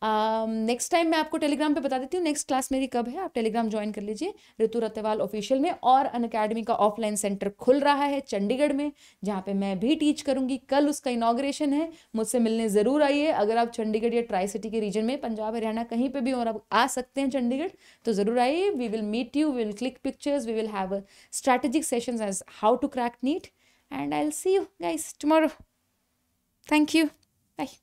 next time मैं आपको टेलीग्राम पे बता देती हूँ नेक्स्ट क्लास मेरी कब है आप टेलीग्राम ज्वाइन कर लीजिए ऋतु रतेवाल ऑफिशियल में और अन अकेडमी का ऑफलाइन सेंटर खुल रहा है चंडीगढ़ में जहाँ पे मैं भी टीच करूँगी कल उसका इनाग्रेशन है मुझसे मिलने ज़रूर आइए अगर आप चंडीगढ़ या ट्राई सिटी के रीजन में पंजाब हरियाणा कहीं पर भी और आप आ सकते हैं चंडीगढ़ तो ज़रूर आइए we will meet you we will click pictures we will have strategic session as how to crack NEET and I will see you guys tomorrow thank you Dag.